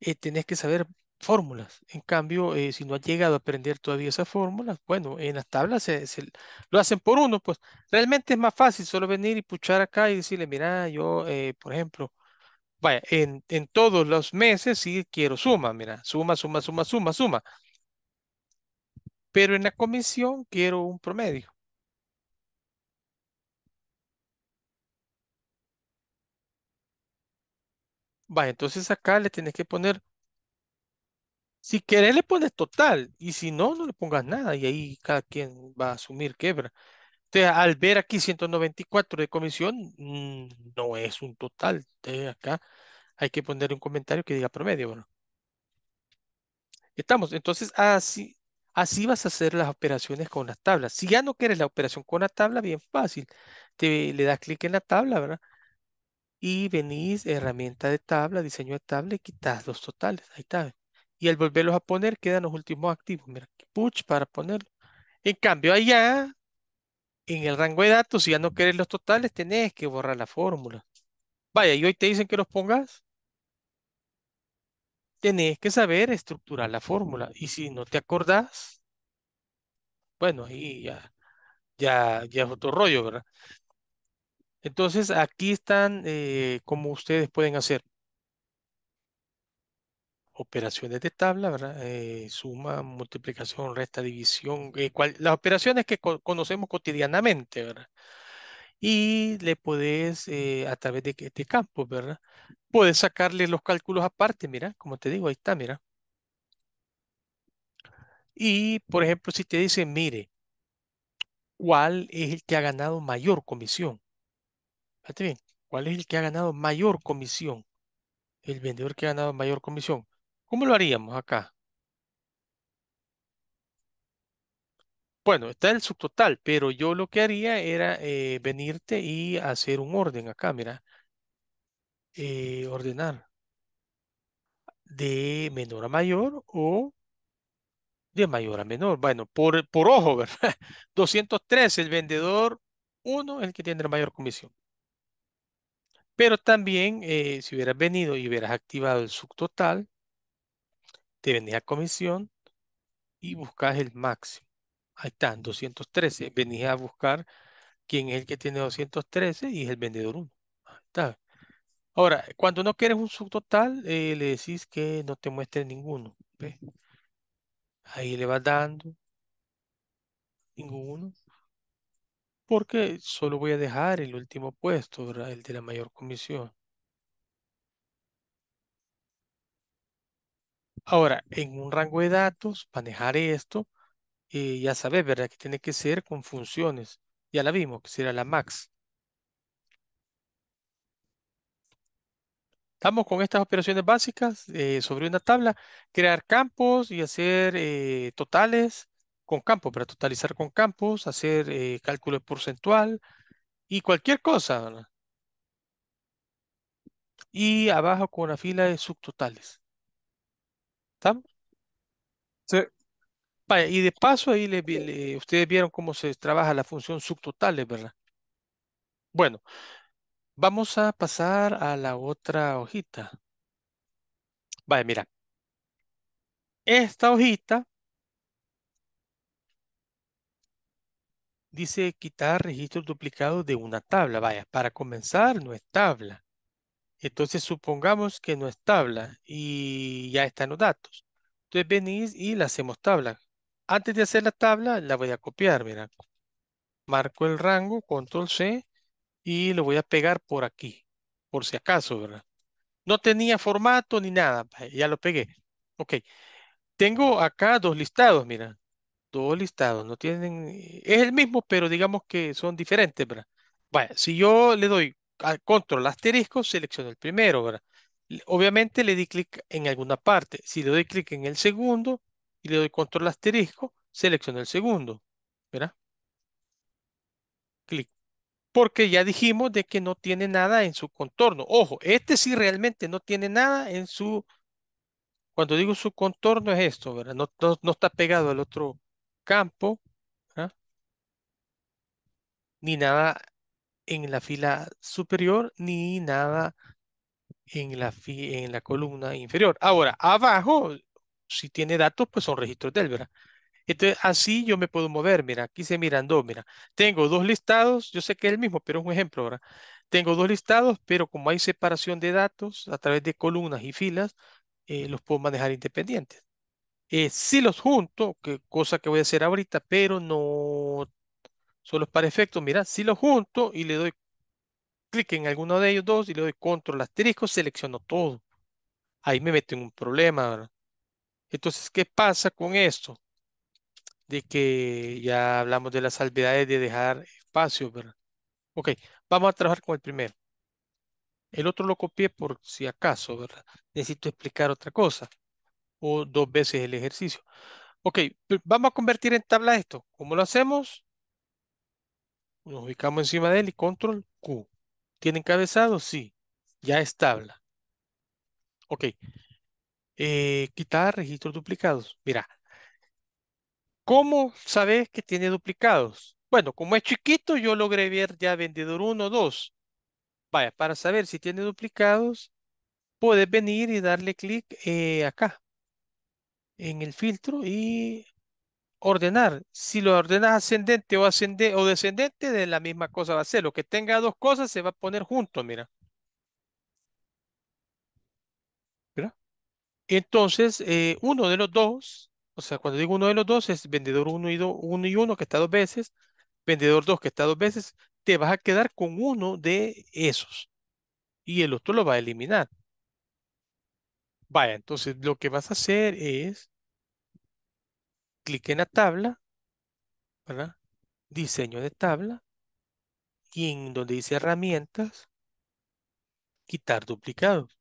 Eh, tenés que saber fórmulas. En cambio, eh, si no ha llegado a aprender todavía esas fórmulas, bueno, en las tablas lo hacen por uno, pues realmente es más fácil solo venir y puchar acá y decirle, mira, yo, eh, por ejemplo, vaya, en, en, todos los meses sí quiero suma, mira, suma, suma, suma, suma, suma. Pero en la comisión quiero un promedio. Vaya, entonces acá le tienes que poner si querés le pones total y si no, no le pongas nada y ahí cada quien va a asumir quebra. Entonces, al ver aquí 194 de comisión, mm, no es un total. Eh, acá hay que poner un comentario que diga promedio. Bueno. Estamos, entonces así, así vas a hacer las operaciones con las tablas. Si ya no quieres la operación con la tabla, bien fácil. Te, le das clic en la tabla, ¿verdad? Y venís, herramienta de tabla, diseño de tabla y quitas los totales. Ahí está y al volverlos a poner quedan los últimos activos. Mira, push para ponerlo. En cambio, allá, en el rango de datos, si ya no querés los totales, tenés que borrar la fórmula. Vaya, y hoy te dicen que los pongas. Tenés que saber estructurar la fórmula. Y si no te acordás, bueno, ahí ya, ya, ya es otro rollo, ¿verdad? Entonces, aquí están eh, como ustedes pueden hacer operaciones de tabla, ¿verdad? Eh, suma, multiplicación, resta, división, eh, las operaciones que conocemos cotidianamente, ¿verdad? Y le podés, eh, a través de este campo, ¿verdad? Puedes sacarle los cálculos aparte, mira, como te digo, ahí está, mira. Y, por ejemplo, si te dicen, mire, ¿cuál es el que ha ganado mayor comisión? bien, ¿cuál es el que ha ganado mayor comisión? El vendedor que ha ganado mayor comisión ¿Cómo lo haríamos acá? Bueno, está el subtotal, pero yo lo que haría era eh, venirte y hacer un orden acá, mira. Eh, ordenar de menor a mayor o de mayor a menor. Bueno, por, por ojo, ¿verdad? 203, el vendedor 1 el que tiene la mayor comisión. Pero también, eh, si hubieras venido y hubieras activado el subtotal, te venís a comisión y buscas el máximo. Ahí están, 213. Venís a buscar quién es el que tiene 213 y es el vendedor 1. Ahí está. Ahora, cuando no quieres un subtotal, eh, le decís que no te muestre ninguno. Ahí le vas dando. Ninguno. Porque solo voy a dejar el último puesto, el de la mayor comisión. Ahora, en un rango de datos, manejar esto, eh, ya sabes, ¿verdad? Que tiene que ser con funciones. Ya la vimos, que será la max. Estamos con estas operaciones básicas eh, sobre una tabla, crear campos y hacer eh, totales con campos, para totalizar con campos, hacer cálculo porcentual y cualquier cosa, Y abajo con una fila de subtotales y de paso ahí ustedes vieron cómo se trabaja la función subtotales, ¿verdad? Bueno, vamos a pasar a la otra hojita. Vaya, mira. Esta hojita dice quitar registros duplicados de una tabla. Vaya, para comenzar no es tabla. Entonces supongamos que no es tabla y ya están los datos. Entonces venís y la hacemos tabla. Antes de hacer la tabla la voy a copiar, mira. Marco el rango, control C y lo voy a pegar por aquí, por si acaso, ¿verdad? No tenía formato ni nada, ya lo pegué. Ok, tengo acá dos listados, mira. Dos listados, no tienen, eh, es el mismo, pero digamos que son diferentes, ¿verdad? Vaya, si yo le doy control asterisco, selecciono el primero, ¿verdad? Obviamente le di clic en alguna parte. Si le doy clic en el segundo y le doy control asterisco, selecciono el segundo, ¿verdad? Clic. Porque ya dijimos de que no tiene nada en su contorno. Ojo, este sí realmente no tiene nada en su... Cuando digo su contorno es esto, ¿verdad? No, no, está pegado al otro campo, ¿verdad? Ni nada en la fila superior ni nada en la, en la columna inferior. Ahora, abajo, si tiene datos, pues son registros de él, ¿verdad? Entonces, así yo me puedo mover, mira, aquí se miran dos, mira. Tengo dos listados, yo sé que es el mismo, pero es un ejemplo, ¿verdad? Tengo dos listados, pero como hay separación de datos a través de columnas y filas, eh, los puedo manejar independientes. Eh, si los junto, que, cosa que voy a hacer ahorita, pero no Solo para efectos, mira, si lo junto y le doy clic en alguno de ellos dos y le doy control asterisco, selecciono todo. Ahí me meto en un problema, Entonces, ¿qué pasa con esto? De que ya hablamos de las salvedades de dejar espacio. ¿verdad? Ok, vamos a trabajar con el primero. El otro lo copié por si acaso, ¿verdad? Necesito explicar otra cosa. O dos veces el ejercicio. Ok, pues, vamos a convertir en tabla esto. ¿Cómo lo hacemos? Nos ubicamos encima de él y control Q. ¿Tiene encabezado? Sí. Ya es tabla. Ok. Eh, quitar registros duplicados. Mira. ¿Cómo sabes que tiene duplicados? Bueno, como es chiquito, yo logré ver ya vendedor 1, 2. Vaya, para saber si tiene duplicados, puedes venir y darle clic eh, acá en el filtro y ordenar. Si lo ordenas ascendente o, o descendente, de la misma cosa va a ser. Lo que tenga dos cosas se va a poner junto, mira. Entonces, eh, uno de los dos, o sea, cuando digo uno de los dos, es vendedor uno y uno y que está dos veces, vendedor dos que está dos veces, te vas a quedar con uno de esos. Y el otro lo va a eliminar. Vaya, entonces lo que vas a hacer es clic en la tabla, ¿verdad? Diseño de tabla. Y en donde dice herramientas, quitar duplicados.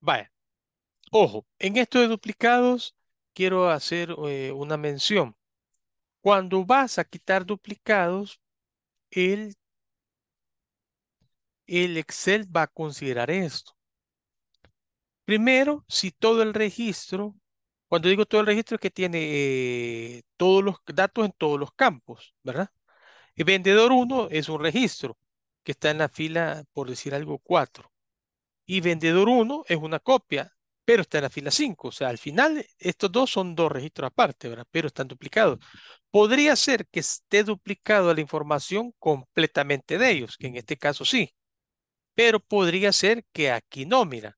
Vaya. Ojo, en esto de duplicados quiero hacer eh, una mención. Cuando vas a quitar duplicados, el Excel va a considerar esto. Primero, si todo el registro, cuando digo todo el registro es que tiene eh, todos los datos en todos los campos, ¿verdad? vendedor 1 es un registro que está en la fila, por decir algo, 4. Y vendedor 1 es una copia, pero está en la fila 5. O sea, al final estos dos son dos registros aparte, ¿verdad? Pero están duplicados. Podría ser que esté duplicado la información completamente de ellos, que en este caso sí. Pero podría ser que aquí no, mira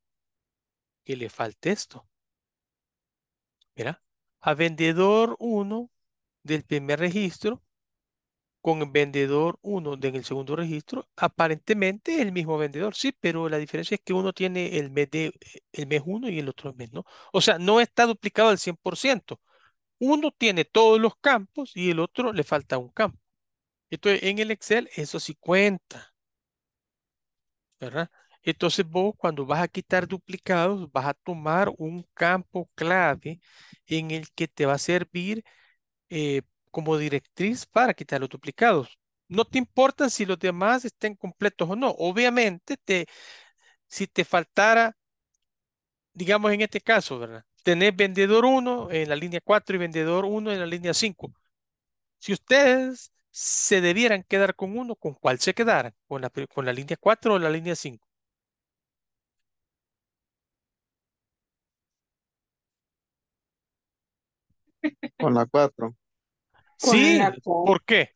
le falta esto. Mira, a vendedor 1 del primer registro con vendedor 1 del segundo registro, aparentemente es el mismo vendedor, sí, pero la diferencia es que uno tiene el mes, de, el mes 1 y el otro mes no. O sea, no está duplicado al 100%. Uno tiene todos los campos y el otro le falta un campo. Entonces, en el Excel eso sí cuenta. ¿Verdad? Entonces vos cuando vas a quitar duplicados, vas a tomar un campo clave en el que te va a servir eh, como directriz para quitar los duplicados. No te importa si los demás estén completos o no. Obviamente, te, si te faltara, digamos en este caso, ¿verdad? Tener vendedor 1 en la línea 4 y vendedor 1 en la línea 5. Si ustedes se debieran quedar con uno, ¿con cuál se quedaran? con la línea 4 o la línea 5? Con la 4. Sí, ¿por qué?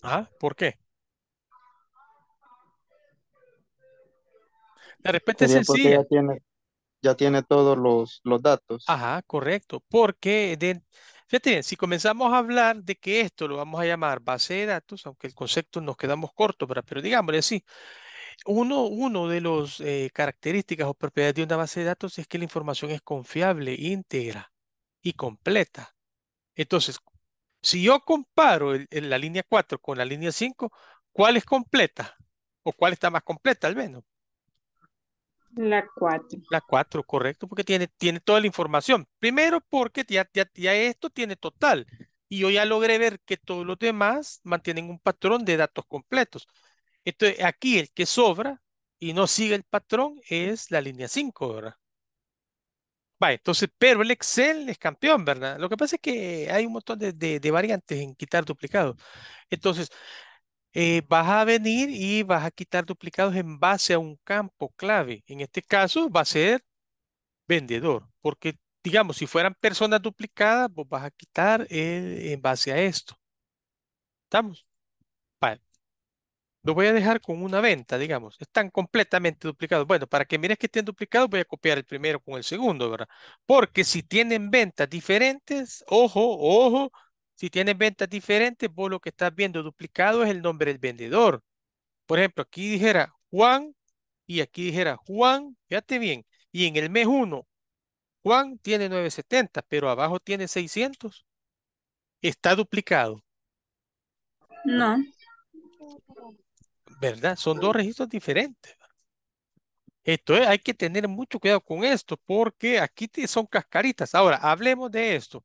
ah ¿por qué? la respuesta es sencilla. Ya tiene, ya tiene todos los, los datos. Ajá, correcto. Porque, fíjate si comenzamos a hablar de que esto lo vamos a llamar base de datos, aunque el concepto nos quedamos corto, pero, pero digámosle así, uno, de las eh, características o propiedades de una base de datos es que la información es confiable, íntegra y completa. Entonces, si yo comparo la línea 4 con la línea 5, ¿cuál es completa? ¿O cuál está más completa al menos? La 4. La 4, correcto, porque tiene, toda la información. Primero porque ya, ya esto tiene total. Y yo ya logré ver que todos los demás mantienen un patrón de datos completos. Entonces, aquí el que sobra y no sigue el patrón es la línea 5, ¿verdad? Vale, entonces, pero el Excel es campeón, ¿verdad? Lo que pasa es que hay un montón de, variantes en quitar duplicados. Entonces, eh, vas a venir y vas a quitar duplicados en base a un campo clave. En este caso va a ser vendedor, porque digamos, si fueran personas duplicadas, vos vas a quitar eh, en base a esto. ¿Estamos? lo voy a dejar con una venta, digamos. Están completamente duplicados. Bueno, para que mires que estén duplicados, voy a copiar el primero con el segundo, ¿verdad? Porque si tienen ventas diferentes, ojo, ojo, si tienen ventas diferentes, vos lo que estás viendo duplicado es el nombre del vendedor. Por ejemplo, aquí dijera Juan y aquí dijera Juan, fíjate bien, y en el mes uno, Juan tiene 970, pero abajo tiene 600. Está duplicado. No. ¿verdad? Son dos registros diferentes. Esto hay que tener mucho cuidado con esto porque aquí son cascaritas. Ahora, hablemos de esto.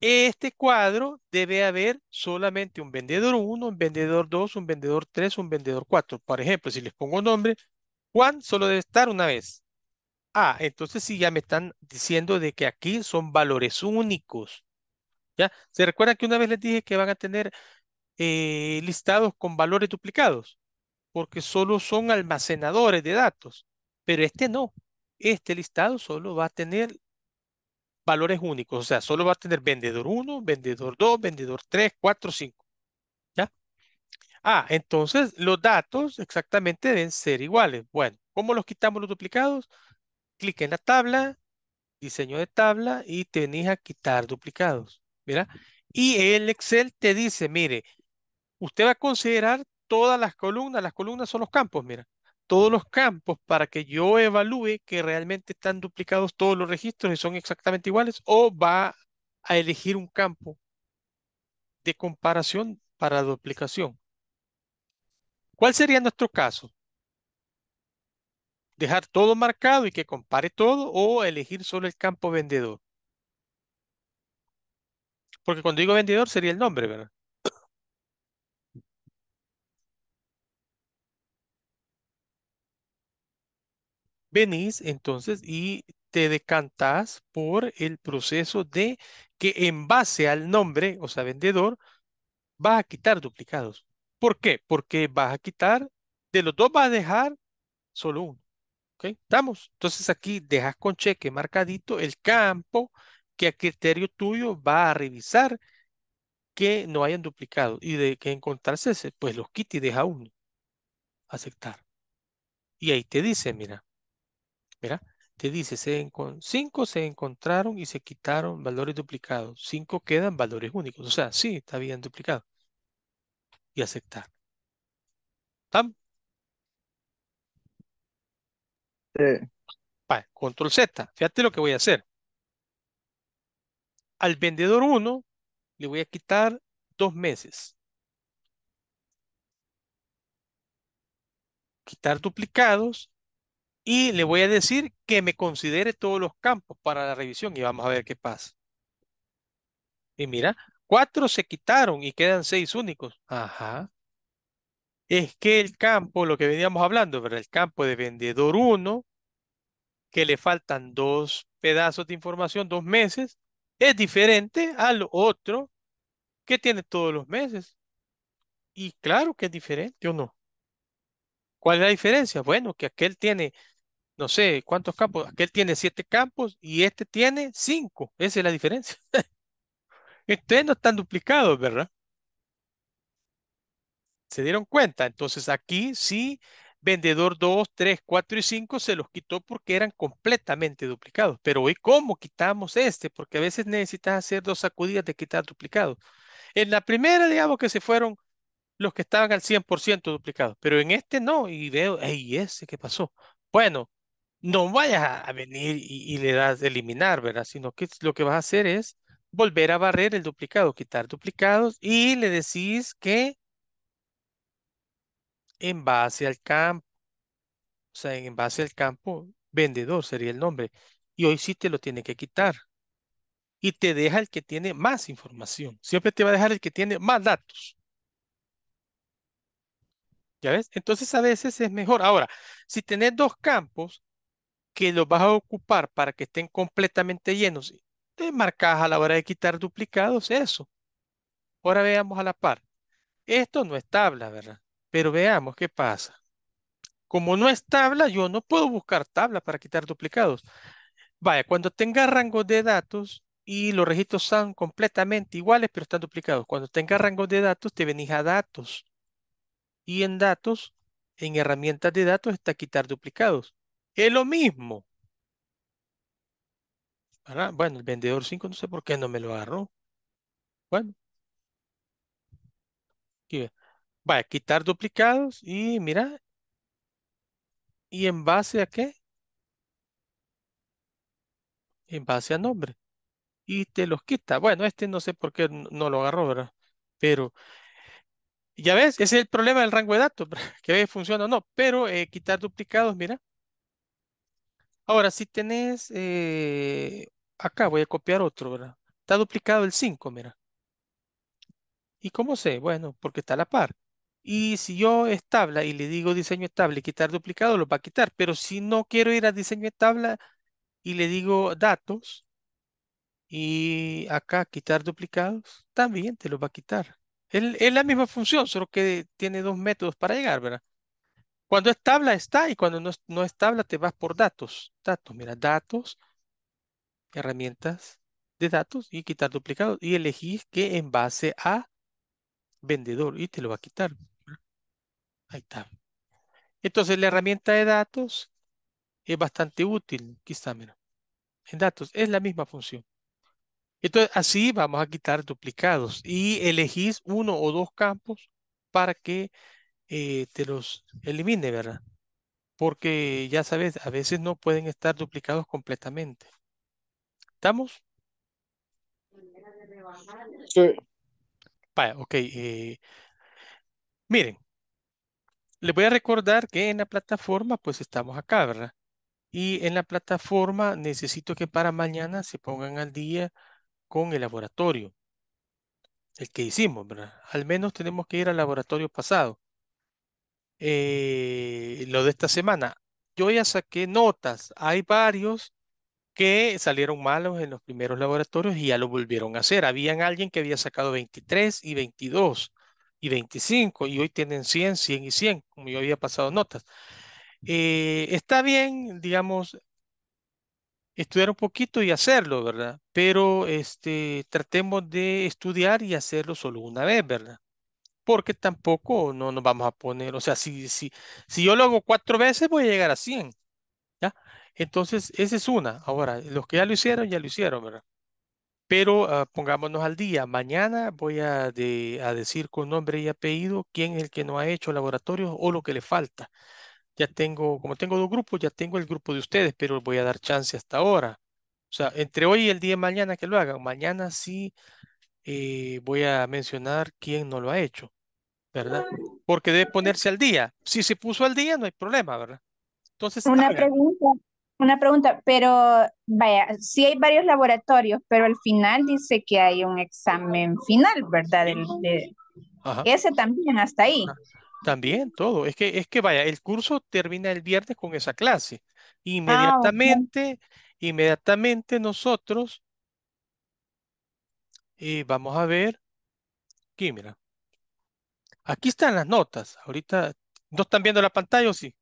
Este cuadro debe haber solamente un vendedor 1, un vendedor 2, un vendedor 3, un vendedor 4. Por ejemplo, si les pongo nombre, Juan solo debe estar una vez. Ah, entonces sí, ya me están diciendo de que aquí son valores únicos. ¿Ya? ¿Se recuerdan que una vez les dije que van a tener eh, listados con valores duplicados, porque solo son almacenadores de datos, pero este no. Este listado solo va a tener valores únicos, o sea, solo va a tener vendedor 1, vendedor 2, vendedor 3, 4, 5. ¿Ya? Ah, entonces los datos exactamente deben ser iguales. Bueno, ¿cómo los quitamos los duplicados? Clic en la tabla, diseño de tabla y tenés a quitar duplicados. Mira, y el Excel te dice, mire, usted va a considerar todas las columnas, las columnas son los campos, mira, todos los campos para que yo evalúe que realmente están duplicados todos los registros y son exactamente iguales o va a elegir un campo de comparación para duplicación. ¿Cuál sería nuestro caso? ¿Dejar todo marcado y que compare todo o elegir solo el campo vendedor? Porque cuando digo vendedor sería el nombre, ¿verdad? venís entonces y te decantas por el proceso de que en base al nombre, o sea, vendedor, vas a quitar duplicados. ¿Por qué? Porque vas a quitar, de los dos vas a dejar solo uno. ¿Ok? ¿Estamos? Entonces aquí dejas con cheque marcadito el campo que a criterio tuyo va a revisar que no hayan duplicado y de que encontrarse ese, pues los quita y deja uno. Aceptar. Y ahí te dice, mira, Mira, te dice, se 5 se encontraron y se quitaron valores duplicados. cinco quedan valores únicos. O sea, sí, está bien duplicado. Y aceptar. ¿Están? control Z. Fíjate lo que voy a hacer. Al vendedor 1 le voy a quitar dos meses. Quitar duplicados y le voy a decir que me considere todos los campos para la revisión y vamos a ver qué pasa. Y mira, cuatro se quitaron y quedan seis únicos. Ajá. Es que el campo, lo que veníamos hablando, ¿verdad? El campo de vendedor uno, que le faltan dos pedazos de información, dos meses, es diferente al otro que tiene todos los meses. Y claro que es diferente, ¿o no? ¿Cuál es la diferencia? Bueno, que aquel tiene no sé cuántos campos. Aquel tiene siete campos y este tiene cinco. Esa es la diferencia. Ustedes no están duplicados, ¿verdad? ¿Se dieron cuenta? Entonces aquí sí, vendedor 2, 3, 4 y 5 se los quitó porque eran completamente duplicados. Pero hoy, ¿cómo quitamos este? Porque a veces necesitas hacer dos sacudidas de quitar duplicados. En la primera, digamos que se fueron los que estaban al 100% duplicados, pero en este no. Y veo, ¡Ey! ¿ese qué pasó? Bueno, no vayas a, venir y, le das eliminar, ¿verdad? Sino que lo que vas a hacer es volver a barrer el duplicado, quitar duplicados y le decís que en base al campo, o sea, en base al campo, vendedor sería el nombre. Y hoy sí te lo tiene que quitar. Y te deja el que tiene más información. Siempre te va a dejar el que tiene más datos. ¿Ya ves? Entonces a veces es mejor. Ahora, si tenés dos campos, que los vas a ocupar para que estén completamente llenos, te marcas a la hora de quitar duplicados eso. Ahora veamos a la par. Esto no es tabla, ¿verdad? Pero veamos qué pasa. Como no es tabla, yo no puedo buscar tabla para quitar duplicados. Vaya, cuando tenga rango de datos y los registros son completamente iguales, pero están duplicados. Cuando tenga rango de datos, te venís a datos. Y en datos, en herramientas de datos, está quitar duplicados. Es lo mismo. Ah, bueno, el vendedor 5 no sé por qué no me lo agarró. Bueno. va a quitar duplicados y mira. ¿Y en base a qué? En base a nombre. Y te los quita. Bueno, este no sé por qué no lo agarró, ¿verdad? Pero ya ves, ese es el problema del rango de datos, que funciona o no, pero eh, quitar duplicados, mira, Ahora, si tenés, eh, acá voy a copiar otro, ¿verdad? Está duplicado el 5, mira. ¿Y cómo sé? Bueno, porque está a la par. Y si yo es y le digo diseño estable, quitar duplicado, lo va a quitar. Pero si no quiero ir a diseño estable y le digo datos y acá quitar duplicados, también te lo va a quitar. es la misma función, solo que tiene dos métodos para llegar, ¿verdad? Cuando es tabla está y cuando no es, tabla te vas por datos. Datos, mira, datos, herramientas de datos y quitar duplicados. Y elegís que en base a vendedor y te lo va a quitar. Ahí está. Entonces la herramienta de datos es bastante útil, quizá, menos. En datos es la misma función. Entonces así vamos a quitar duplicados y elegís uno o dos campos para que eh, te los elimine, ¿verdad? Porque ya sabes, a veces no pueden estar duplicados completamente. ¿Estamos? Sí. Vaya, ok. Eh, miren, les voy a recordar que en la plataforma, pues estamos acá, ¿verdad? Y en la plataforma necesito que para mañana se pongan al día con el laboratorio. El que hicimos, ¿verdad? Al menos tenemos que ir al laboratorio pasado. Eh, lo de esta semana. Yo ya saqué notas. Hay varios que salieron malos en los primeros laboratorios y ya lo volvieron a hacer. había alguien que había sacado 23 y 22 y 25 y hoy tienen 100, 100 y 100, como yo había pasado notas. Eh, está bien, digamos, estudiar un poquito y hacerlo, ¿verdad? Pero este, tratemos de estudiar y hacerlo solo una vez, ¿verdad? porque tampoco no nos vamos a poner, o sea, si, si yo lo hago cuatro veces voy a llegar a 100, ¿ya? Entonces, esa es una. Ahora, los que ya lo hicieron, ya lo hicieron, ¿verdad? Pero ah, pongámonos al día. Mañana voy a, a, decir con nombre y apellido quién es el que no ha hecho laboratorio o lo que le falta. Ya tengo, como tengo dos grupos, ya tengo el grupo de ustedes, pero voy a dar chance hasta ahora. O sea, entre hoy y el día de mañana que lo hagan. Mañana sí eh, voy a mencionar quién no lo ha hecho. ¿verdad? Ah. Porque debe ponerse al día. Si se puso al día, no hay problema, ¿verdad? Entonces, una pregunta, una pregunta, pero vaya, si hay varios laboratorios, pero al final dice que hay un examen final, ¿verdad? ese también, hasta ahí. También, todo. Es que, es que vaya, el curso termina el viernes con esa clase. Ah, inmediatamente, inmediatamente nosotros, y eh, vamos a ver, aquí mira, Aquí están las notas. Ahorita, ¿no están viendo la pantalla o sí?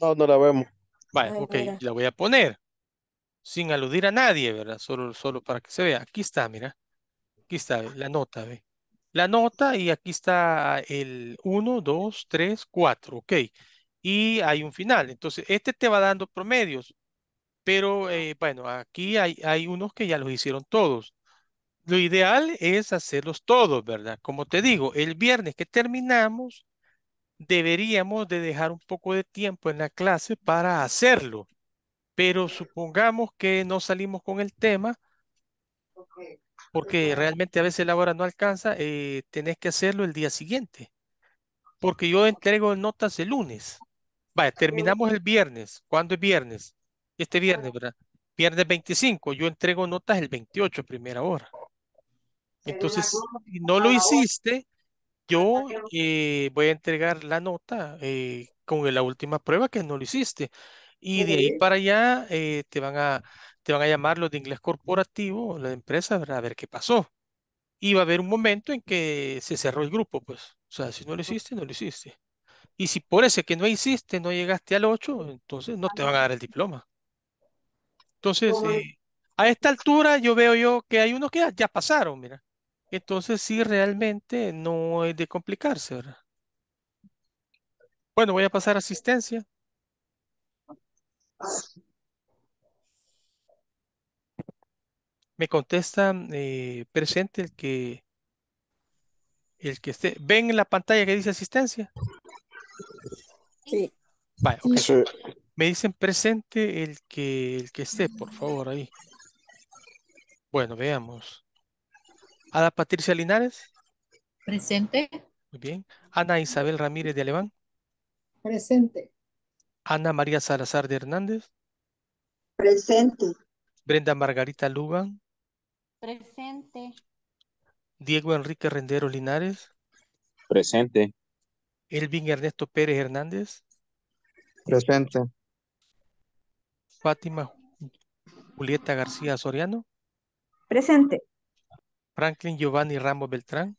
No, no la vemos. Vale, ok, la voy a poner. Sin aludir a nadie, ¿verdad? Solo, solo para que se vea. Aquí está, mira. Aquí está la nota, ¿ve? La nota y aquí está el 1, 2, 3, 4, ok. Y hay un final. Entonces, este te va dando promedios. Pero, eh, bueno, aquí hay, hay unos que ya los hicieron todos lo ideal es hacerlos todos, ¿verdad? Como te digo, el viernes que terminamos, deberíamos de dejar un poco de tiempo en la clase para hacerlo. Pero supongamos que no salimos con el tema, porque realmente a veces la hora no alcanza, eh, tenés que hacerlo el día siguiente. Porque yo entrego notas el lunes. Vaya, terminamos el viernes. ¿Cuándo es viernes? Este viernes, ¿verdad? Viernes 25. Yo entrego notas el 28, primera hora. Entonces, si no lo hiciste, yo eh, voy a entregar la nota eh, con la última prueba que no lo hiciste. Y de ahí para allá eh, te, van a, te van a llamar los de inglés corporativo, la empresa, a ver qué pasó. Y va a haber un momento en que se cerró el grupo, pues. O sea, si no lo hiciste, no lo hiciste. Y si por ese que no hiciste, no llegaste al 8, entonces no te van a dar el diploma. Entonces, a esta altura yo veo yo que hay unos que ya pasaron, mira. Entonces sí, realmente no es de complicarse, ¿verdad? Bueno, voy a pasar a asistencia. Me contestan eh, presente el que el que esté. ¿Ven en la pantalla que dice asistencia? Sí. Me dicen presente el que el que esté, por favor, ahí. Bueno, veamos. Ada Patricia Linares. Presente. Muy bien. Ana Isabel Ramírez de Alemán. Presente. Ana María Salazar de Hernández. Presente. Brenda Margarita Lugan. Presente. Diego Enrique Rendero Linares. Presente. Elvin Ernesto Pérez Hernández. Presente. Fátima Julieta García Soriano. Presente. Franklin Giovanni Rambo Beltrán.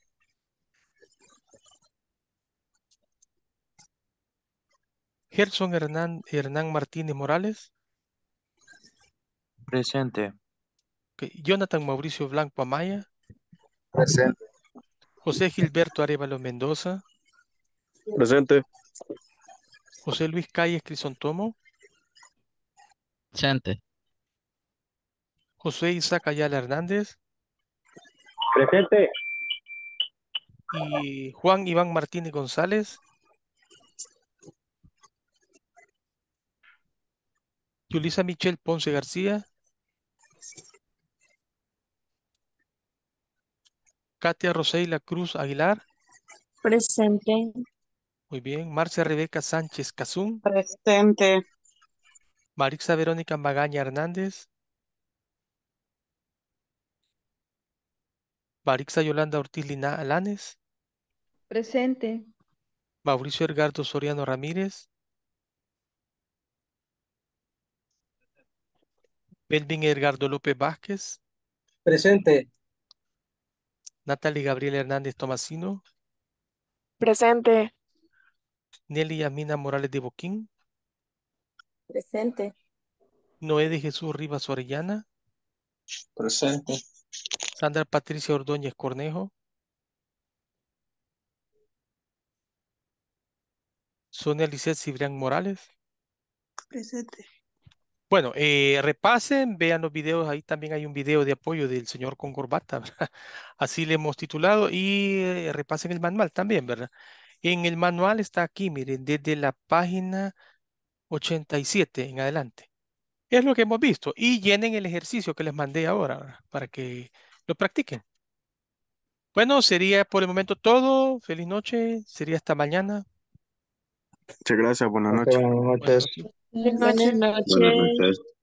Gerson Hernán, Hernán Martínez Morales. Presente. Jonathan Mauricio Blanco Amaya. Presente. José Gilberto Arevalo Mendoza. Presente. José Luis Calles Crisontomo. Presente. José Isaac Ayala Hernández. Presente. Y Juan Iván Martínez González. Yulisa Michelle Ponce García. Katia la Cruz Aguilar. Presente. Muy bien. Marcia Rebeca Sánchez Cazún. Presente. Marixa Verónica Magaña Hernández. Barixa Yolanda Ortiz Lina Alanes. Presente. Mauricio Ergardo Soriano Ramírez. Belvin Edgardo López Vázquez. Presente. Natalie Gabriel Hernández Tomasino. Presente. Nelly Amina Morales de Boquín. Presente. Noé de Jesús Rivas Orellana. Presente. Sandra Patricia Ordóñez Cornejo. Sonia Lizeth Cibrián Morales. Presente. Bueno, eh, repasen, vean los videos, ahí también hay un video de apoyo del señor con corbata, ¿verdad? Así le hemos titulado y eh, repasen el manual también, ¿verdad? En el manual está aquí, miren, desde la página 87 en adelante. Es lo que hemos visto y llenen el ejercicio que les mandé ahora para que lo practiquen. Bueno, sería por el momento todo. Feliz noche. Sería hasta mañana. Muchas gracias. Buenas noches. Buenas noches.